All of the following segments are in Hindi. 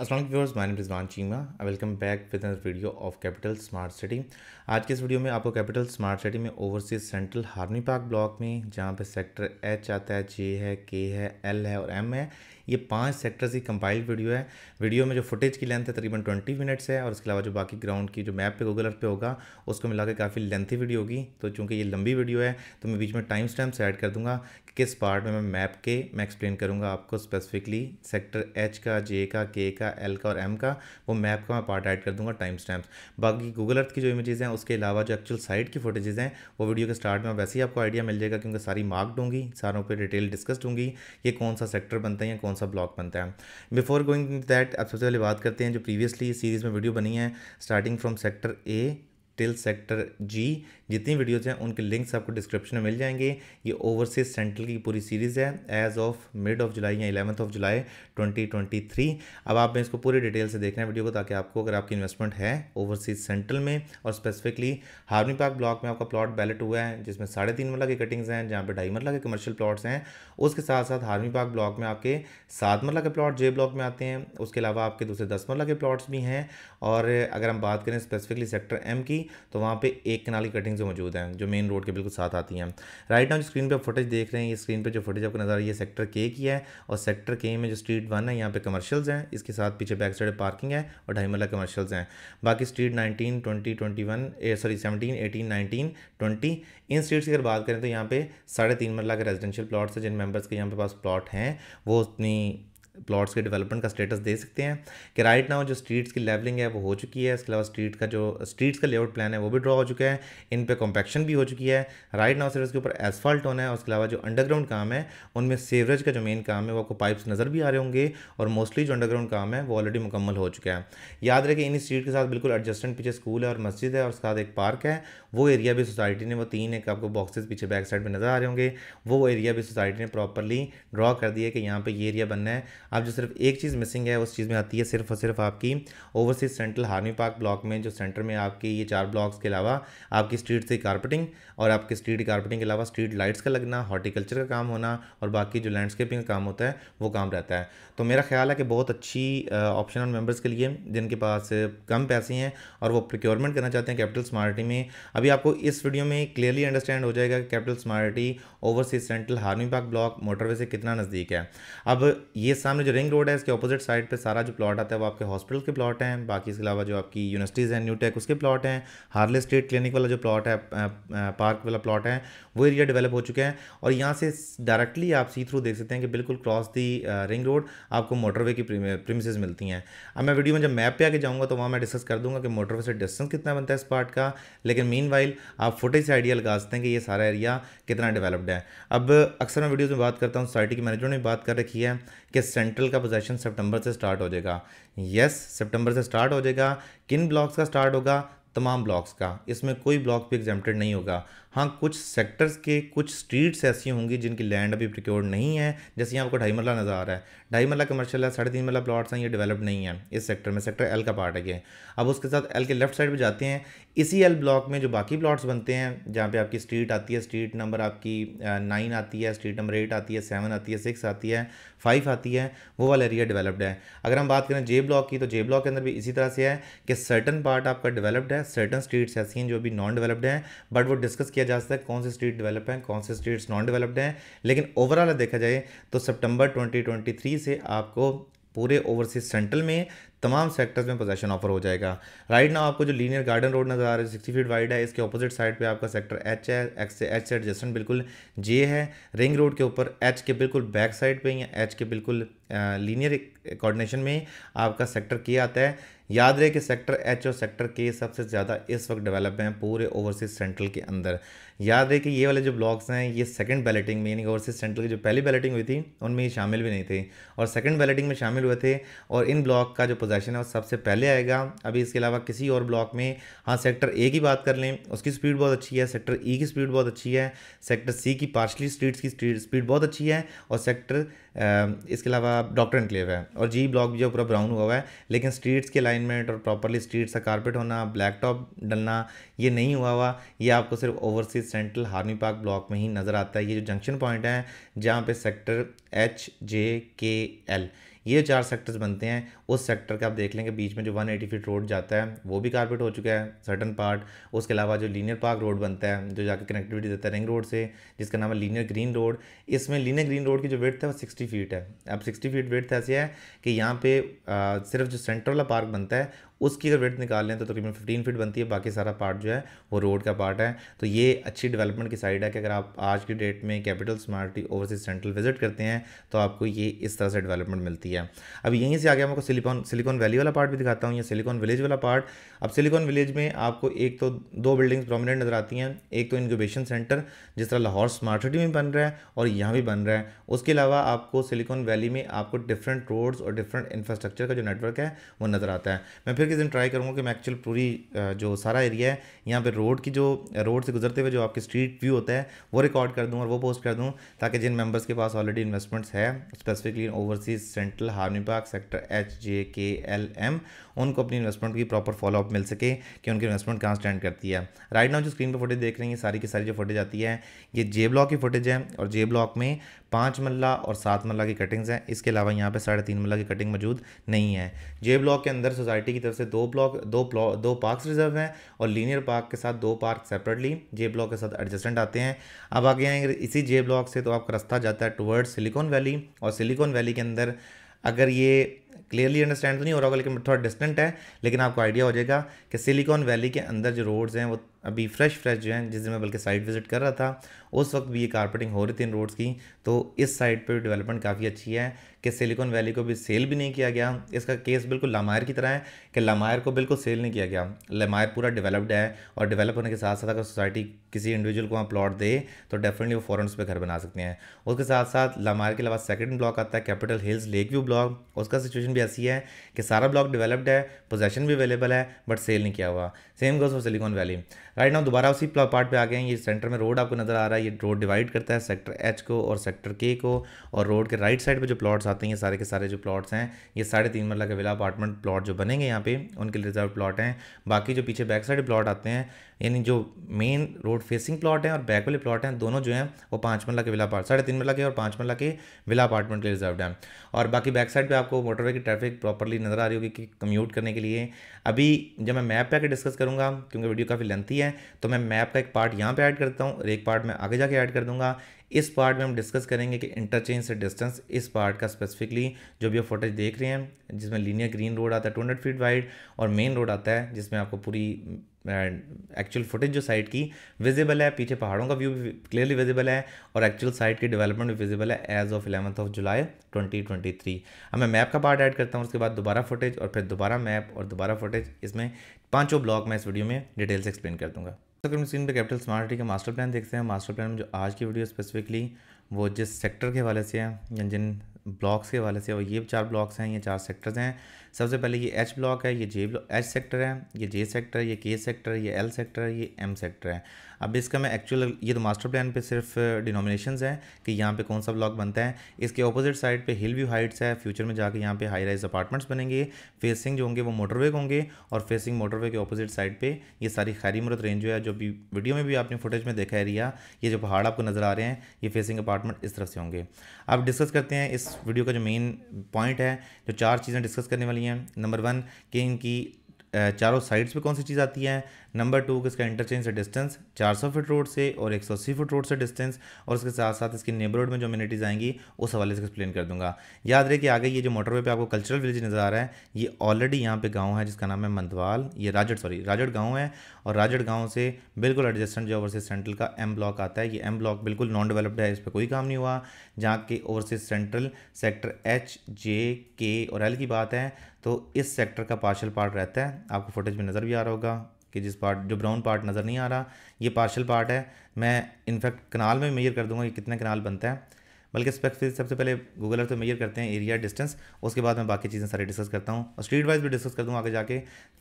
Aslam viewers my Rizwan Cheema I welcome back with another video of capital smart city आज के इस वीडियो में आपको कैपिटल स्मार्ट सिटी में overseas central army park block में जहाँ पे सेक्टर एच आता है जे है के है एल है और एम है ये पांच सेक्टर्स की कंपाइल्ड वीडियो है वीडियो में जो फुटेज की लेंथ है तकरीबन ट्वेंटी मिनट्स है और उसके अलावा जो बाकी ग्राउंड की जो मैप पे गूगल अर्थ पे होगा उसको मिला के काफ़ी लेंथी वीडियो होगी तो चूँकि ये लंबी वीडियो है तो मैं बीच में टाइम स्टैम्प ऐड कर दूँगा कि किस पार्ट में मैं मैप के मैं एक्सप्लेन करूँगा आपको स्पेसिफिकली सेक्टर एच का जे का के का एल का और एम का वो मैप का मैं पार्ट ऐड कर दूँगा टाइम स्टैम्प्स बाकी गूगल अर्थ की जो इमेजेज़ हैं उसके अलावा जो एक्चुअल साइट की फोटेजेज हैं वो वीडियो के स्टार्ट में वैसे ही आपको आइडिया मिल जाएगा क्योंकि सारी मार्क्ड होंगी सारों पर डिटेल डिस्कस होंगी ये कौन सा सेक्टर बनता है या कौन सा ब्लॉग बनता है बिफोर गोइंग दैट अब सबसे पहले बात करते हैं जो प्रीवियसली सीरीज़ में वीडियो बनी है starting from sector A till sector G जितनी वीडियोज़ हैं उनके लिंक्स आपको डिस्क्रिप्शन में मिल जाएंगे ये ओवरसीज सेंट्रल की पूरी सीरीज़ है as of mid of July या इलेवंथ ऑफ जुलाई 2023 अब आप इसको पूरी डिटेल से देखना है वीडियो को ताकि आपको अगर आपकी इन्वेस्टमेंट है ओवरसीज सेंट्रल में और स्पेसिफिकली हार्मी पार्क ब्लॉक में आपका प्लॉट बैलेट हुआ है जिसमें साढ़े तीन मरला की कटिंग्स हैं जहाँ पर ढाई मरला के कमर्शियल प्लॉट्स हैं उसके साथ साथ हार्मी पार्क ब्लॉक में आपके सात मरला के प्लॉट जे ब्लॉक में आते हैं उसके अलावा आपके दूसरे दस मरला के प्लॉट्स भी हैं और अगर हम बात करें स्पेसिफिकली सेक्टर एम की तो वहाँ पर एक कनाली की कटिंग बिल्डिंग्स मौजूद हैं जो मेन रोड के बिल्कुल साथ आती हैं राइट नाउ स्क्रीन पर फुटेज देख रहे हैं ये स्क्रीन पर जो फुटेज आपको नजर आ रही है सेक्टर के की है और सेक्टर के में जो स्ट्रीट वन है यहाँ पे कमर्शियल्स हैं इसके साथ पीछे बैक साइड पार्किंग है और ढाई मल्ला कमर्शियल्स हैं बाकी street nineteen twenty twenty one sorry seventeen eighteen nineteen twenty इन स्ट्रीट्स की अगर बात करें तो यहाँ पे साढ़े तीन मरला के रेजिडेंशियल प्लॉट्स हैं जिन मेंबर्स के यहाँ पे पास प्लॉट हैं वो अपनी प्लॉट्स के डेवलपमेंट का स्टेटस दे सकते हैं कि राइट नाउ जो स्ट्रीट्स की लेवलिंग है वो हो चुकी है इसके अलावा स्ट्रीट का जो स्ट्रीट्स का लेआउट प्लान है वो भी ड्रा हो चुका है इन पर कॉम्पैक्शन भी हो चुकी है राइट नाउ सिर्फ इसके ऊपर एसफॉल्ट होना है उसके अलावा जो अंडरग्राउंड काम है उनमें सीवरेज का जो मेन काम है वो आपको पाइप्स नज़र भी आ रहे होंगे और मोस्टली जो अंडरग्राउंड काम है वो ऑलरेडी मुकम्मल हो चुका है याद रखें इन स्ट्रीट के साथ बिल्कुल एडजस्टेंट पीछे स्कूल है और मस्जिद है और उसके साथ एक पार्क है वो एरिया भी सोसाइटी ने वो तीन एक आपको बॉक्सेज पीछे बैक साइड में नज़र आ रहे होंगे वो एरिया भी सोसाइटी ने प्रॉपरली ड्रा कर दिया कि यहाँ पर ये एरिया बनना है आप जो सिर्फ एक चीज़ मिसिंग है उस चीज़ में आती है सिर्फ और सिर्फ आपकी overseas central army park block में जो सेंटर में आपकी ये चार ब्लॉक्स के अलावा आपकी स्ट्रीट से कारपेटिंग और आपके स्ट्रीट कारपेटिंग के अलावा स्ट्रीट लाइट्स का लगना हॉर्टिकल्चर का काम होना और बाकी जो लैंडस्केपिंग का काम होता है वो काम रहता है तो मेरा ख्याल है कि बहुत अच्छी ऑप्शन उन मेम्बर्स के लिए जिनके पास कम पैसे हैं और वो प्रिक्योरमेंट करना चाहते हैं कैपिटल स्मार्टी में अभी आपको इस वीडियो में क्लियरली अंडरस्टैंड हो जाएगा कि capital smarty overseas central army park block motorway से कितना नज़दीक है अब ये सामने जो रिंग रोड है इसके अपोजिट साइड पर सारा जो प्लॉट आता है वो आपके हॉस्पिटल के प्लॉट हैं बाकी इसके अलावा जो आपकी यूनिवर्सिटीज़ हैं न्यूटेक उसके प्लॉट हैं हार्ले स्ट्रीट क्लिनिक वाला जो प्लॉट है पार्क वाला प्लॉट है वो एरिया डेवलप हो चुके हैं और यहाँ से डायरेक्टली आप सी थ्रू देख सकते हैं कि बिल्कुल क्रॉस दी रिंग रोड आपको मोटरवे की प्रीमिस मिलती हैं अब मैं वीडियो में जब मैप पे आके जाऊँगा तो वहाँ मैं डिस्कस कर दूँगा कि मोटरवे से डिस्टेंस कितना बनता है इस पार्ट का लेकिन मीन आप फुटेज से आइडिया लगा सकते हैं कि ये सारा एरिया कितना डेवलप्ड है अब अक्सर मैं वीडियोज़ में बात करता हूँ सोसाइटी की मैनेजमेंट में बात कर रखी है कि सेंट्रल का पोजेशन सेप्टेम्बर से स्टार्ट हो जाएगा यस सेप्टेम्बर से स्टार्ट हो जाएगा किन ब्लॉक्स का स्टार्ट होगा तमाम ब्लॉक्स का इसमें कोई ब्लॉक भी एग्जामेटेड नहीं होगा हाँ कुछ सेक्टर्स के कुछ स्ट्रीट्स ऐसी होंगी जिनकी लैंड अभी प्रिक्योर नहीं है जैसे यहाँ आपको ढाई मरला नज़र आ रहा है ढाई मरला कमर्शियल है साढ़े तीन मरला प्लाट्स हैं ये डेवलप नहीं है इस सेक्टर में सेक्टर एल का पार्ट है ये अब उसके साथ एल के लेफ्ट साइड पर जाते हैं इसी एल ब्लॉक में जो बाकी प्लाट्स बनते हैं जहाँ पर आपकी स्ट्रीट आती है स्ट्रीट नंबर आपकी नाइन आती है स्ट्रीट नंबर एट आती है सेवन आती है सिक्स आती है फाइव आती है वो वाला एरिया डेवलप्ड है अगर हम बात करें जे ब्लॉक की तो जे ब्लॉक के अंदर भी इसी तरह से है कि सर्टन पार्ट आपका डेवलप्ड है सर्टन स्ट्रीट्स ऐसी हैं जो भी नॉन डेवलप्ड हैं बट वो डिस्कस किया किया जा सकता है कौन से स्टेट डेवलप हैं कौन से स्टेट्स नॉन डेवलप्ड हैं लेकिन ओवरऑल देखा जाए तो सितंबर 2023 से आपको पूरे ओवरसीज सेंट्रल में तमाम सेक्टर्स में पोजेशन ऑफर हो जाएगा राइट नाउ आपको जो लीनियर गार्डन रोड नज़र आ रहा है सिक्सटी फीट वाइड है इसके ऑपोजिट साइड पर आपका सेक्टर एच है एक्स से एच से एडजस्टमेंट बिल्कुल जे है रिंग रोड के ऊपर एच के बिल्कुल बैक साइड पर या एच के बिल्कुल लीनियर कोऑर्डिनेशन में आपका सेक्टर के आता है याद रहे कि सेक्टर एच और सेक्टर के सबसे ज़्यादा इस वक्त डेवलप हैं पूरे ओवरसीज सेंट्रल के अंदर याद रहे कि ये वाले जो ब्लॉक्स हैं ये सेकंड बैलेटिंग में यानी ओवरसीज सेंट्रल की जो पहली बैलेटिंग हुई थी उनमें ये शामिल भी नहीं थे और सेकंड बैलेटिंग में शामिल हुए थे और इन ब्लॉक का जो पोजेशन है वो सबसे पहले आएगा अभी इसके अलावा किसी और ब्लॉक में हाँ सेक्टर ए की बात कर लें उसकी स्पीड बहुत अच्छी है सेक्टर ई e की स्पीड बहुत अच्छी है सेक्टर सी की पार्शली स्ट्रीट्स की स्पीड बहुत अच्छी है और सेक्टर इसके अलावा डॉक्टर इनक्लेव है और जी ब्लॉक जो पूरा ब्राउन हुआ हुआ है लेकिन स्ट्रीट्स के अलाइनमेंट और प्रॉपरली स्ट्रीट्स का कारपेट होना ब्लैक टॉप डलना ये नहीं हुआ हुआ ये आपको सिर्फ overseas central army park block में ही नज़र आता है ये जो जंक्शन पॉइंट है जहाँ पे sector H J K L ये चार सेक्टर्स बनते हैं उस सेक्टर का आप देख लेंगे बीच में जो 180 फीट रोड जाता है वो भी कारपेट हो चुका है सर्टन पार्ट उसके अलावा जो लीनियर पार्क रोड बनता है जो जाकर कनेक्टिविटी देता है रिंग रोड से जिसका नाम है लीनियर ग्रीन रोड इसमें लीनियर ग्रीन रोड की जो वेथ है वो सिक्सटी फीट है अब सिक्सटी फीट वेथ ऐसे है कि यहाँ पे आ, सिर्फ जो सेंटर वाला पार्क बनता है उसकी अगर वेट निकाल लें तो तकरीबन तो फिफ्टीन फीट बनती है बाकी सारा पार्ट जो है वो रोड का पार्ट है तो ये अच्छी डेवलपमेंट की साइड है कि अगर आप आज की डेट में capital smart overseas central visit करते हैं तो आपको ये इस तरह से डेवलपमेंट मिलती है अब यहीं से आगे मैं आपको सिलिकॉन सिलिकॉन वैली वाला पार्ट भी दिखाता हूँ या सिलिकॉन विलेज वाला पार्ट अब सिलिकॉन विलेज में आपको एक तो दो बिल्डिंग्स प्रोमिनेंट नज़र आती हैं एक तो इनक्यूबेशन सेंटर जिस तरह लाहौर स्मार्ट सिटी में बन रहा है और यहाँ भी बन रहा है उसके अलावा आपको सिलिकॉन वैली में आपको डिफरेंट रोड्स और डिफरेंट इंफ्रास्ट्रक्चर का जो नेटवर्क है वो नज़र आता है मैं फिर दूसरे के दिन ट्राई करूँगा कि मैं एक्चुअल पूरी जो सारा एरिया है यहाँ पे रोड की जो रोड से गुजरते हुए जो आपके स्ट्रीट व्यू होता है वो रिकॉर्ड कर दूँ और वो पोस्ट कर दूँ ताकि जिन मेंबर्स के पास ऑलरेडी इन्वेस्टमेंट्स है specifically overseas central army park sector H J K L M उनको अपनी इन्वेस्टमेंट की प्रॉपर फॉलोअप मिल सके कि उनकी इन्वेस्टमेंट कहाँ स्टैंड करती है राइट नाउ जो स्क्रीन पर फोटेज देख रही है सारी की सारी जो फोटेज आती है ये जे ब्लॉक की फोटेज है और जे ब्लॉक में पाँच मल्ला और सात मल्ला की कटिंग्स हैं इसके अलावा यहाँ पर साढ़े तीन मल्ला की कटिंग मौजूद नहीं है जे ब्लॉक के अंदर सोसाइटी की तरफ से दो ब्लॉक दो ब्लॉक दो पार्क्स रिजर्व हैं और लीनियर पार्क के साथ दो पार्क सेपरेटली जे ब्लॉक के साथ एडजस्टेंट आते हैं अब आगे आएंगे इसी जे ब्लॉक से तो आपका रास्ता जाता है टुवर्ड्स सिलिकॉन वैली और सिलिकॉन वैली के अंदर अगर ये क्लियरली अंडरस्टैंड तो नहीं हो रहा होगा लेकिन थोड़ा डिस्टेंट है लेकिन आपको आइडिया हो जाएगा कि सिलिकॉन वैली के अंदर जो रोड्स हैं वो अभी फ्रेश फ्रेश जो हैं जिस दिन मैं बल्कि साइट विज़िट कर रहा था उस वक्त भी ये कारपेटिंग हो रही थी इन रोड्स की तो इस साइड पर डेवलपमेंट काफ़ी अच्छी है कि सिलिकॉन वैली को भी सेल भी नहीं किया गया इसका केस बिल्कुल लामायर की तरह है कि लामायर को बिल्कुल सेल नहीं किया गया लामायर पूरा डेवलप्ड है और डेवलप होने के साथ साथ अगर सोसाइटी किसी इंडिविजुअल को वहाँ प्लॉट दे तो डेफिनेटली वो फॉरन उस पर घर बना सकते हैं उसके साथ साथ लामायर के अलावा सेकेंड ब्लॉक आता है capital hills lake view block उसका सिचुएशन सिचुएशन भी ऐसी है कि सारा ब्लॉक डेवलप्ड है पोजेशन भी अवेलेबल है बट सेल नहीं किया हुआ same goes for silicon valley right now दोबारा उसी पार्ट पे आ गए हैं ये सेंटर में रोड आपको नजर आ रहा है ये रोड डिवाइड करता है सेक्टर एच को और सेक्टर के को और रोड के राइट साइड पे जो प्लॉट्स आते हैं ये सारे के सारे जो प्लॉट्स हैं ये साढ़े तीन मरला के विला अपार्टमेंट प्लॉट जो बनेंगे यहाँ पे उनके रिजर्व प्लॉट हैं बाकी जो पीछे बैक साइड प्लॉट आते हैं यानी जो मेन रोड फेसिंग प्लॉट हैं और बैक वाले प्लॉट हैं दोनों जो हैं वो पाँच मरला के विला अपार्ट साढ़े तीन मरला के और पाँच मरला के विला अपार्टमेंट के रिजर्व हैं और बाकी बैक साइड पर आपको मोटरवे की ट्रैफिक प्रॉपरली नजर आ रही होगी कि कम्यूट करने के लिए अभी जब मैं मैप पे आकर डिस्कस कर करूँगा क्योंकि वीडियो काफ़ी लेंथी है तो मैं मैप का एक पार्ट यहाँ पे ऐड करता हूँ और एक पार्ट मैं आगे जाके ऐड कर दूँगा इस पार्ट में हम डिस्कस करेंगे कि इंटरचेंज से डिस्टेंस इस पार्ट का स्पेसिफिकली जो भी आप फोटेज देख रहे हैं जिसमें लीनियर ग्रीन रोड आता है टू फीट वाइड और मेन रोड आता है जिसमें आपको पूरी एक्चुअल फुटेज जो साइट की विजिबल है पीछे पहाड़ों का व्यू भी क्लियरली विजिबल है और एक्चुअल साइट की डेवलपमेंट भी विजिबल है as of eleventh of July 2023 अब मैं मैप का पार्ट ऐड करता हूँ उसके बाद दोबारा फुटेज और फिर दोबारा मैप और दोबारा फुटेज इसमें पांचों ब्लॉक मैं इस वीडियो में डिटेल से एक्सप्लेन कर दूंगा अगर स्क्रीन पर कैपिटल स्मार्ट सिटी का मास्टर प्लान देखते हैं मास्टर प्लान में जो आज की वीडियो स्पेसिफिकली वो जिस सेक्टर के हवाले से है या जिन ब्लॉक्स के हवाले से और ये चार ब्लॉक्स हैं ये चार सेक्टर्स हैं सबसे पहले ये एच ब्लॉक है ये जे एच सेक्टर है ये जे सेक्टर है ये के सेक्टर ये एल सेक्टर है ये एम सेक्टर है अब इसका मैं एक्चुअल ये तो मास्टर प्लान पे सिर्फ डिनोमिनेशन हैं कि यहाँ पे कौन सा ब्लॉक बनता है इसके ऑपोजिट साइड पे हिल व्यू हाइट्स है फ्यूचर में जाके यहाँ पे हाई राइज अपार्टमेंट्स बनेंगे फेसिंग जो होंगे वो मोटरवे होंगे और फेसिंग मोटरवे के ऑपोजिट साइड पर ये सारी खैरी मुरत रेंज जो है जो भी वीडियो में भी आपने फुटेज में देखा रिया ये जो पहाड़ आपको नज़र आ रहे हैं ये फेसिंग अपार्टमेंट इस तरफ से होंगे अब डिस्कस करते हैं इस वीडियो का जो मेन पॉइंट है जो चार चीज़ें डिस्कस करने वाली हैं नंबर वन कि इनकी चारों साइड्स पे कौन सी चीज़ आती है नंबर टू इसका इंटरचेंज से डिस्टेंस 400 फीट रोड से और 180 फीट रोड से डिस्टेंस और उसके साथ साथ इसकी नेबरहुड में जो अम्यूनिटीज़ आएंगी उस हवाले से एक्सप्लेन कर दूंगा याद रहे कि आगे ये जो मोटरवे पे आपको कल्चरल विलेज नज़र आ रहा है ये ऑलरेडी यहाँ पे गाँव है जिसका नाम है मंदवाल ये राजड़ सॉरी राजड़ गाँव है और राजड़ गाँव से बिल्कुल एडजस्टेंट जो ओवरसीज सेंट्रल का एम ब्लॉक आता है ये एम ब्लॉक बिल्कुल नॉन डेवलप्ड है इस पर कोई काम नहीं हुआ जहाँ के overseas central sector H J K और एल की बात है तो इस सेक्टर का पार्शल पार्ट रहता है आपको फुटेज में नज़र भी आ रहा होगा कि जिस पार्ट जो ब्राउन पार्ट नज़र नहीं आ रहा ये पार्शल पार्ट है मैं इनफैक्ट कनाल में मेजर कर दूंगा कि कितना कनाल बनता है बल्कि स्पेक्ट सबसे पहले गूगल अर्थ पे मेजर करते हैं एरिया डिस्टेंस उसके बाद मैं बाकी चीज़ें सारी डिस्कस करता हूँ और स्ट्रीट वाइज भी डिस्कस कर दूँगा आगे जाके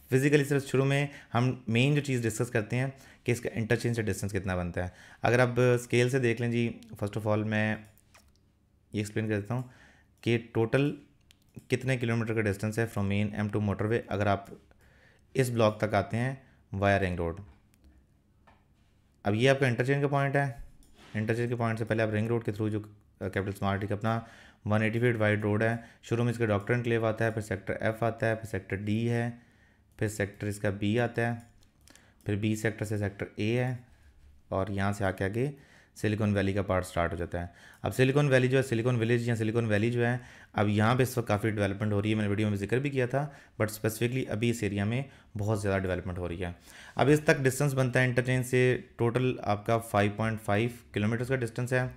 फिजिकली सिर्फ शुरू में हम मेन जो चीज़ डिस्कस करते हैं कि इसका इंटरचेंज से डिस्टेंस कितना बनता है अगर आप स्केल से देख लें जी फर्स्ट ऑफ ऑल मैं ये एक्सप्लेन कर देता हूँ कि टोटल कितने किलोमीटर का डिस्टेंस है from main M two motorway अगर आप इस ब्लॉक तक आते हैं वाया रिंग रोड अब ये आपका इंटरचेंज का पॉइंट है इंटरचेंज के पॉइंट से पहले आप रिंग रोड के थ्रू जो कैपिटल स्मार्ट का अपना one eighty feet wide road है शुरू में इसका डॉक्टर क्लेव आता है फिर सेक्टर एफ आता है फिर सेक्टर डी है फिर सेक्टर इसका बी आता है फिर बी सेक्टर से सेक्टर ए है और यहाँ से आके आगे सिलिकॉन वैली का पार्ट स्टार्ट हो जाता है अब सिलिकॉन वैली जो है सिलिकॉन विलेज या सिलिकॉन वैली जो है अब यहाँ पे इस वक्त काफ़ी डेवलपमेंट हो रही है मैंने वीडियो में जिक्र भी किया था बट स्पेसिफिकली अभी इस एरिया में बहुत ज़्यादा डेवलपमेंट हो रही है अब इस तक डिस्टेंस बनता है इंटरचेंज से टोटल आपका फाइव किलोमीटर्स का डिस्टेंस है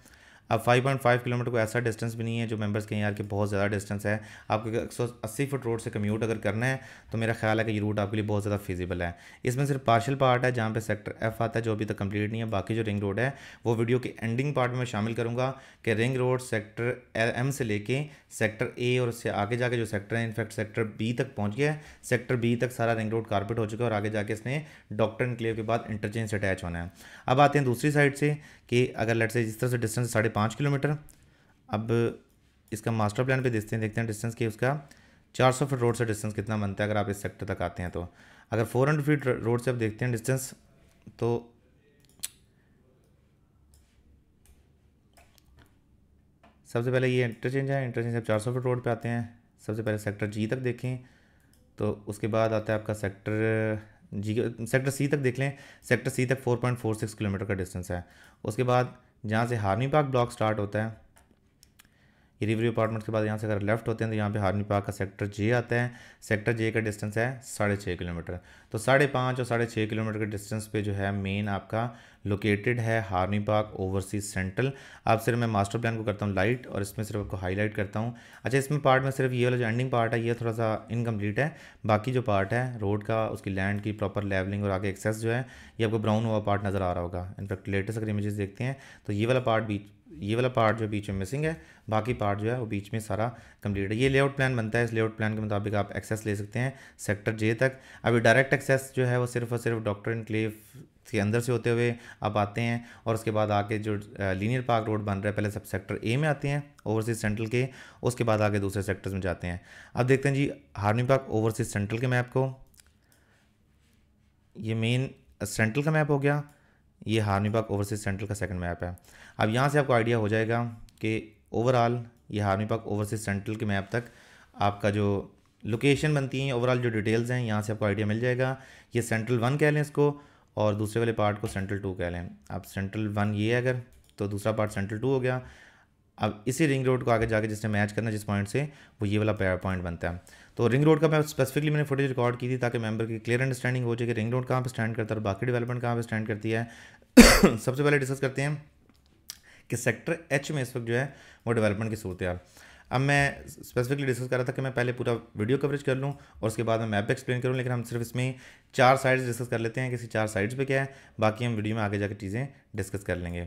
अब 5.5 किलोमीटर को ऐसा डिस्टेंस भी नहीं है जो मेंबर्स कहीं यार के बहुत ज़्यादा डिस्टेंस है आपको एक सौ अस्सी फुट रोड से कम्यूट अगर करना है तो मेरा ख्याल है कि ये रूट आपके लिए बहुत ज़्यादा फिजिबल है इसमें सिर्फ पार्शल पार्ट है जहाँ पर सेक्टर एफ आता है जो अभी तक कंप्लीट नहीं है बाकी जो रिंग रोड है वो वीडियो के एंडिंग पार्ट में शामिल करूँगा कि रिंग रोड सेक्टर एम से लेके सेक्टर ए और उससे आगे जाके जो सेक्टर है इनफैक्ट सेक्टर बी तक पहुँच गया है सेक्टर बी तक सारा रिंग रोड कारपेट हो चुका है और आगे जाके इसने डॉक्टर इनक्लेव के बाद इंटरचेंज अटैच होना है अब आते हैं दूसरी साइड से कि अगर लेट से जिस तरह से डिस्टेंस साढ़े पाँच किलोमीटर अब इसका मास्टर प्लान पे देखते हैं देखते हैं डिस्टेंस कि उसका चार सौ फीट रोड से डिस्टेंस कितना बनता है अगर आप इस सेक्टर तक आते हैं तो अगर फोर हंड्रेड फीट रोड से आप देखते हैं डिस्टेंस तो सबसे पहले ये इंटरचेंज है इंटरचेंज आप चार सौ फीट रोड पर आते हैं सबसे पहले सेक्टर जी तक देखें तो उसके बाद आता है आपका सेक्टर जी सेक्टर सी तक देख लें सेक्टर सी तक 4.46 किलोमीटर का डिस्टेंस है उसके बाद जहाँ से हार्मी पार्क ब्लॉक स्टार्ट होता है ये रिव्यू अपार्टमेंट के बाद यहाँ से अगर लेफ्ट होते हैं तो यहाँ पे हारनी पार्क का सेक्टर जे आता है सेक्टर जे का डिस्टेंस है साढ़े छः किलोमीटर तो साढ़े पाँच और साढ़े छः किलोमीटर के डिस्टेंस पे जो है मेन आपका लोकेटेड है हारनी पार्क ओवरसीज सेंट्रल आप सिर्फ मैं मास्टर प्लान को करता हूँ लाइट और इसमें सिर्फ आपको हाईलाइट करता हूँ अच्छा इसमें पार्ट में सिर्फ ये वाला जो एंडिंग पार्ट है ये थोड़ा सा इनकम्प्लीट है बाकी जो पार्ट है रोड का उसकी लैंड की प्रॉपर लेवलिंग और आगे एक्सेस जो है ये आपको ब्राउन हुआ पार्ट नज़र आ रहा होगा इनफैक्ट लेटेस्ट अगर इमेजेस देखते हैं तो ये वाला पार्ट बीच ये वाला पार्ट जो बीच में मिसिंग है बाकी पार्ट जो है वो बीच में सारा कंप्लीट है ये लेआउट प्लान बनता है इस लेआउट प्लान के मुताबिक आप एक्सेस ले सकते हैं सेक्टर जे तक अभी डायरेक्ट एक्सेस जो है वो सिर्फ और सिर्फ डॉक्टर इनक्लेव के अंदर से होते हुए आप आते हैं और उसके बाद आके जो लीनियर पार्क रोड बन रहा है पहले सब सेक्टर ए में आते हैं ओवरसीज सेंट्रल के उसके बाद आगे दूसरे सेक्टर्स में जाते हैं अब देखते हैं जी हार्मी पार्क ओवरसीज सेंट्रल के मैप को ये मेन सेंट्रल का मैप हो गया ये हार्मी पार्क ओवरसीज सेंट्रल का सेकंड मैप है अब यहाँ से आपको आइडिया हो जाएगा कि ओवरऑल ये आर्मी पार्क ओवरसीज सेंट्रल के मैप तक आपका जो लोकेशन बनती हैं ओवरऑल जो डिटेल्स हैं यहाँ से आपको आइडिया मिल जाएगा ये सेंट्रल वन कह लें इसको और दूसरे वाले पार्ट को सेंट्रल टू कह लें अब सेंट्रल वन ये है अगर तो दूसरा पार्ट सेंट्रल टू हो गया अब इसी रिंग रोड को आगे जाके जिसने मैच करना जिस पॉइंट से वो ये वाला पॉइंट बनता है तो रिंग रोड का मैं स्पेसिफिकली मैंने फुटेज रिकॉर्ड की थी ताकि मेंबर की क्लियर अंडरस्टैंडिंग हो जाए कि रिंग रोड कहाँ पर स्टैंड करता है और बाकी डेवलपमेंट कहाँ पर स्टैंड करती है सबसे पहले डिस्कस करते हैं कि सेक्टर एच में इस वक्त जो है वो डेवलपमेंट की सूरत यार अब मैं स्पेसिफिकली डिस्कस कर रहा था कि मैं पहले पूरा वीडियो कवरेज कर लूँ और उसके बाद मैं मैप एक्सप्लेन करूँ लेकिन हम सिर्फ इसमें चार साइड्स डिस्कस कर लेते हैं किसी चार साइड्स पे क्या है बाकी हम वीडियो में आगे जाकर चीज़ें डिस्कस कर लेंगे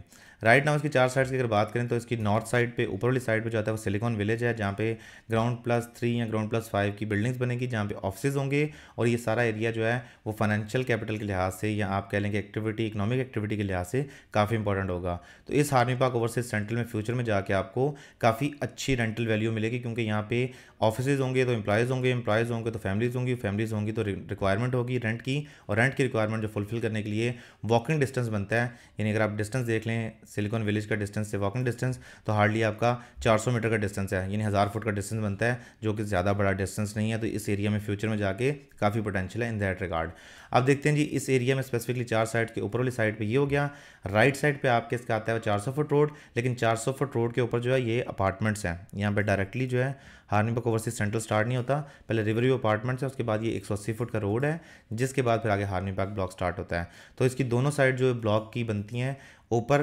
राइट right नाउ इसकी चार साइड्स की अगर बात करें तो इसकी नॉर्थ साइड पे ऊपर वाली साइड पे जो आता है वो सिलिकॉन विलेज है जहाँ पे ग्राउंड प्लस थ्री या ग्राउंड प्लस फाइव की बिल्डिंग्स बनेगी जहाँ पे ऑफिस होंगे और ये सारा एरिया जो है वो फाइनेंशियल कैपिटल के लिहाज से या आप कह लेंगे एक्टिविटी इकोनॉमिक एक्टिविटी के लिहाज से काफ़ी इंपॉर्टेंट होगा तो इस हार्मी पार्क ओवरसीज सेंट्रल में फ्यूचर में जाके आपको काफ़ी अच्छी रेंटल वैल्यू मिलेगी क्योंकि यहाँ पे ऑफिस होंगे तो एम्प्लॉयज़ होंगे एम्प्लॉयज़ होंगे तो फैमिलीज़ होंगी फैमिलीज़ होंगी तो रिक्वायरमेंट होगी रेंट की और रेंट की रिक्वायरमेंट जो फुलफिल करने के लिए वॉकिंग डिस्टेंस बनता है यानी अगर आप डिस्टेंस देख लें सिलिकॉन विलेज का डिस्टेंस से वॉकिंग डिस्टेंस तो हार्डली आपका 400 मीटर का डिस्टेंस है यानी हज़ार फुट का डिस्टेंस बनता है जो कि ज़्यादा बड़ा डिस्टेंस नहीं है तो इस एरिया में फ्यूचर में जाके काफ़ी पोटेंशियल है इन दैट रिगार्ड अब देखते हैं जी इस एरिया में स्पेसिफिकली चार साइड के ऊपर वाली साइड पे ये हो गया राइट साइड पे आपके इसका आता है चार सौ फुट रोड लेकिन चार सौ फुट रोड के ऊपर जो है ये अपार्टमेंट्स हैं यहाँ पर डायरेक्टली जो है हार्नीबक ओवरसीज सेंट्रल स्टार्ट नहीं होता पहले रिवर व्यू अपार्टमेंट्स है उसके बाद ये एक सौ अस्सी फुट का रोड है जिसके बाद फिर आगे हार्नीबाग ब्लॉक स्टार्ट होता है तो इसकी दोनों साइड जो ब्लॉक की बनती हैं ऊपर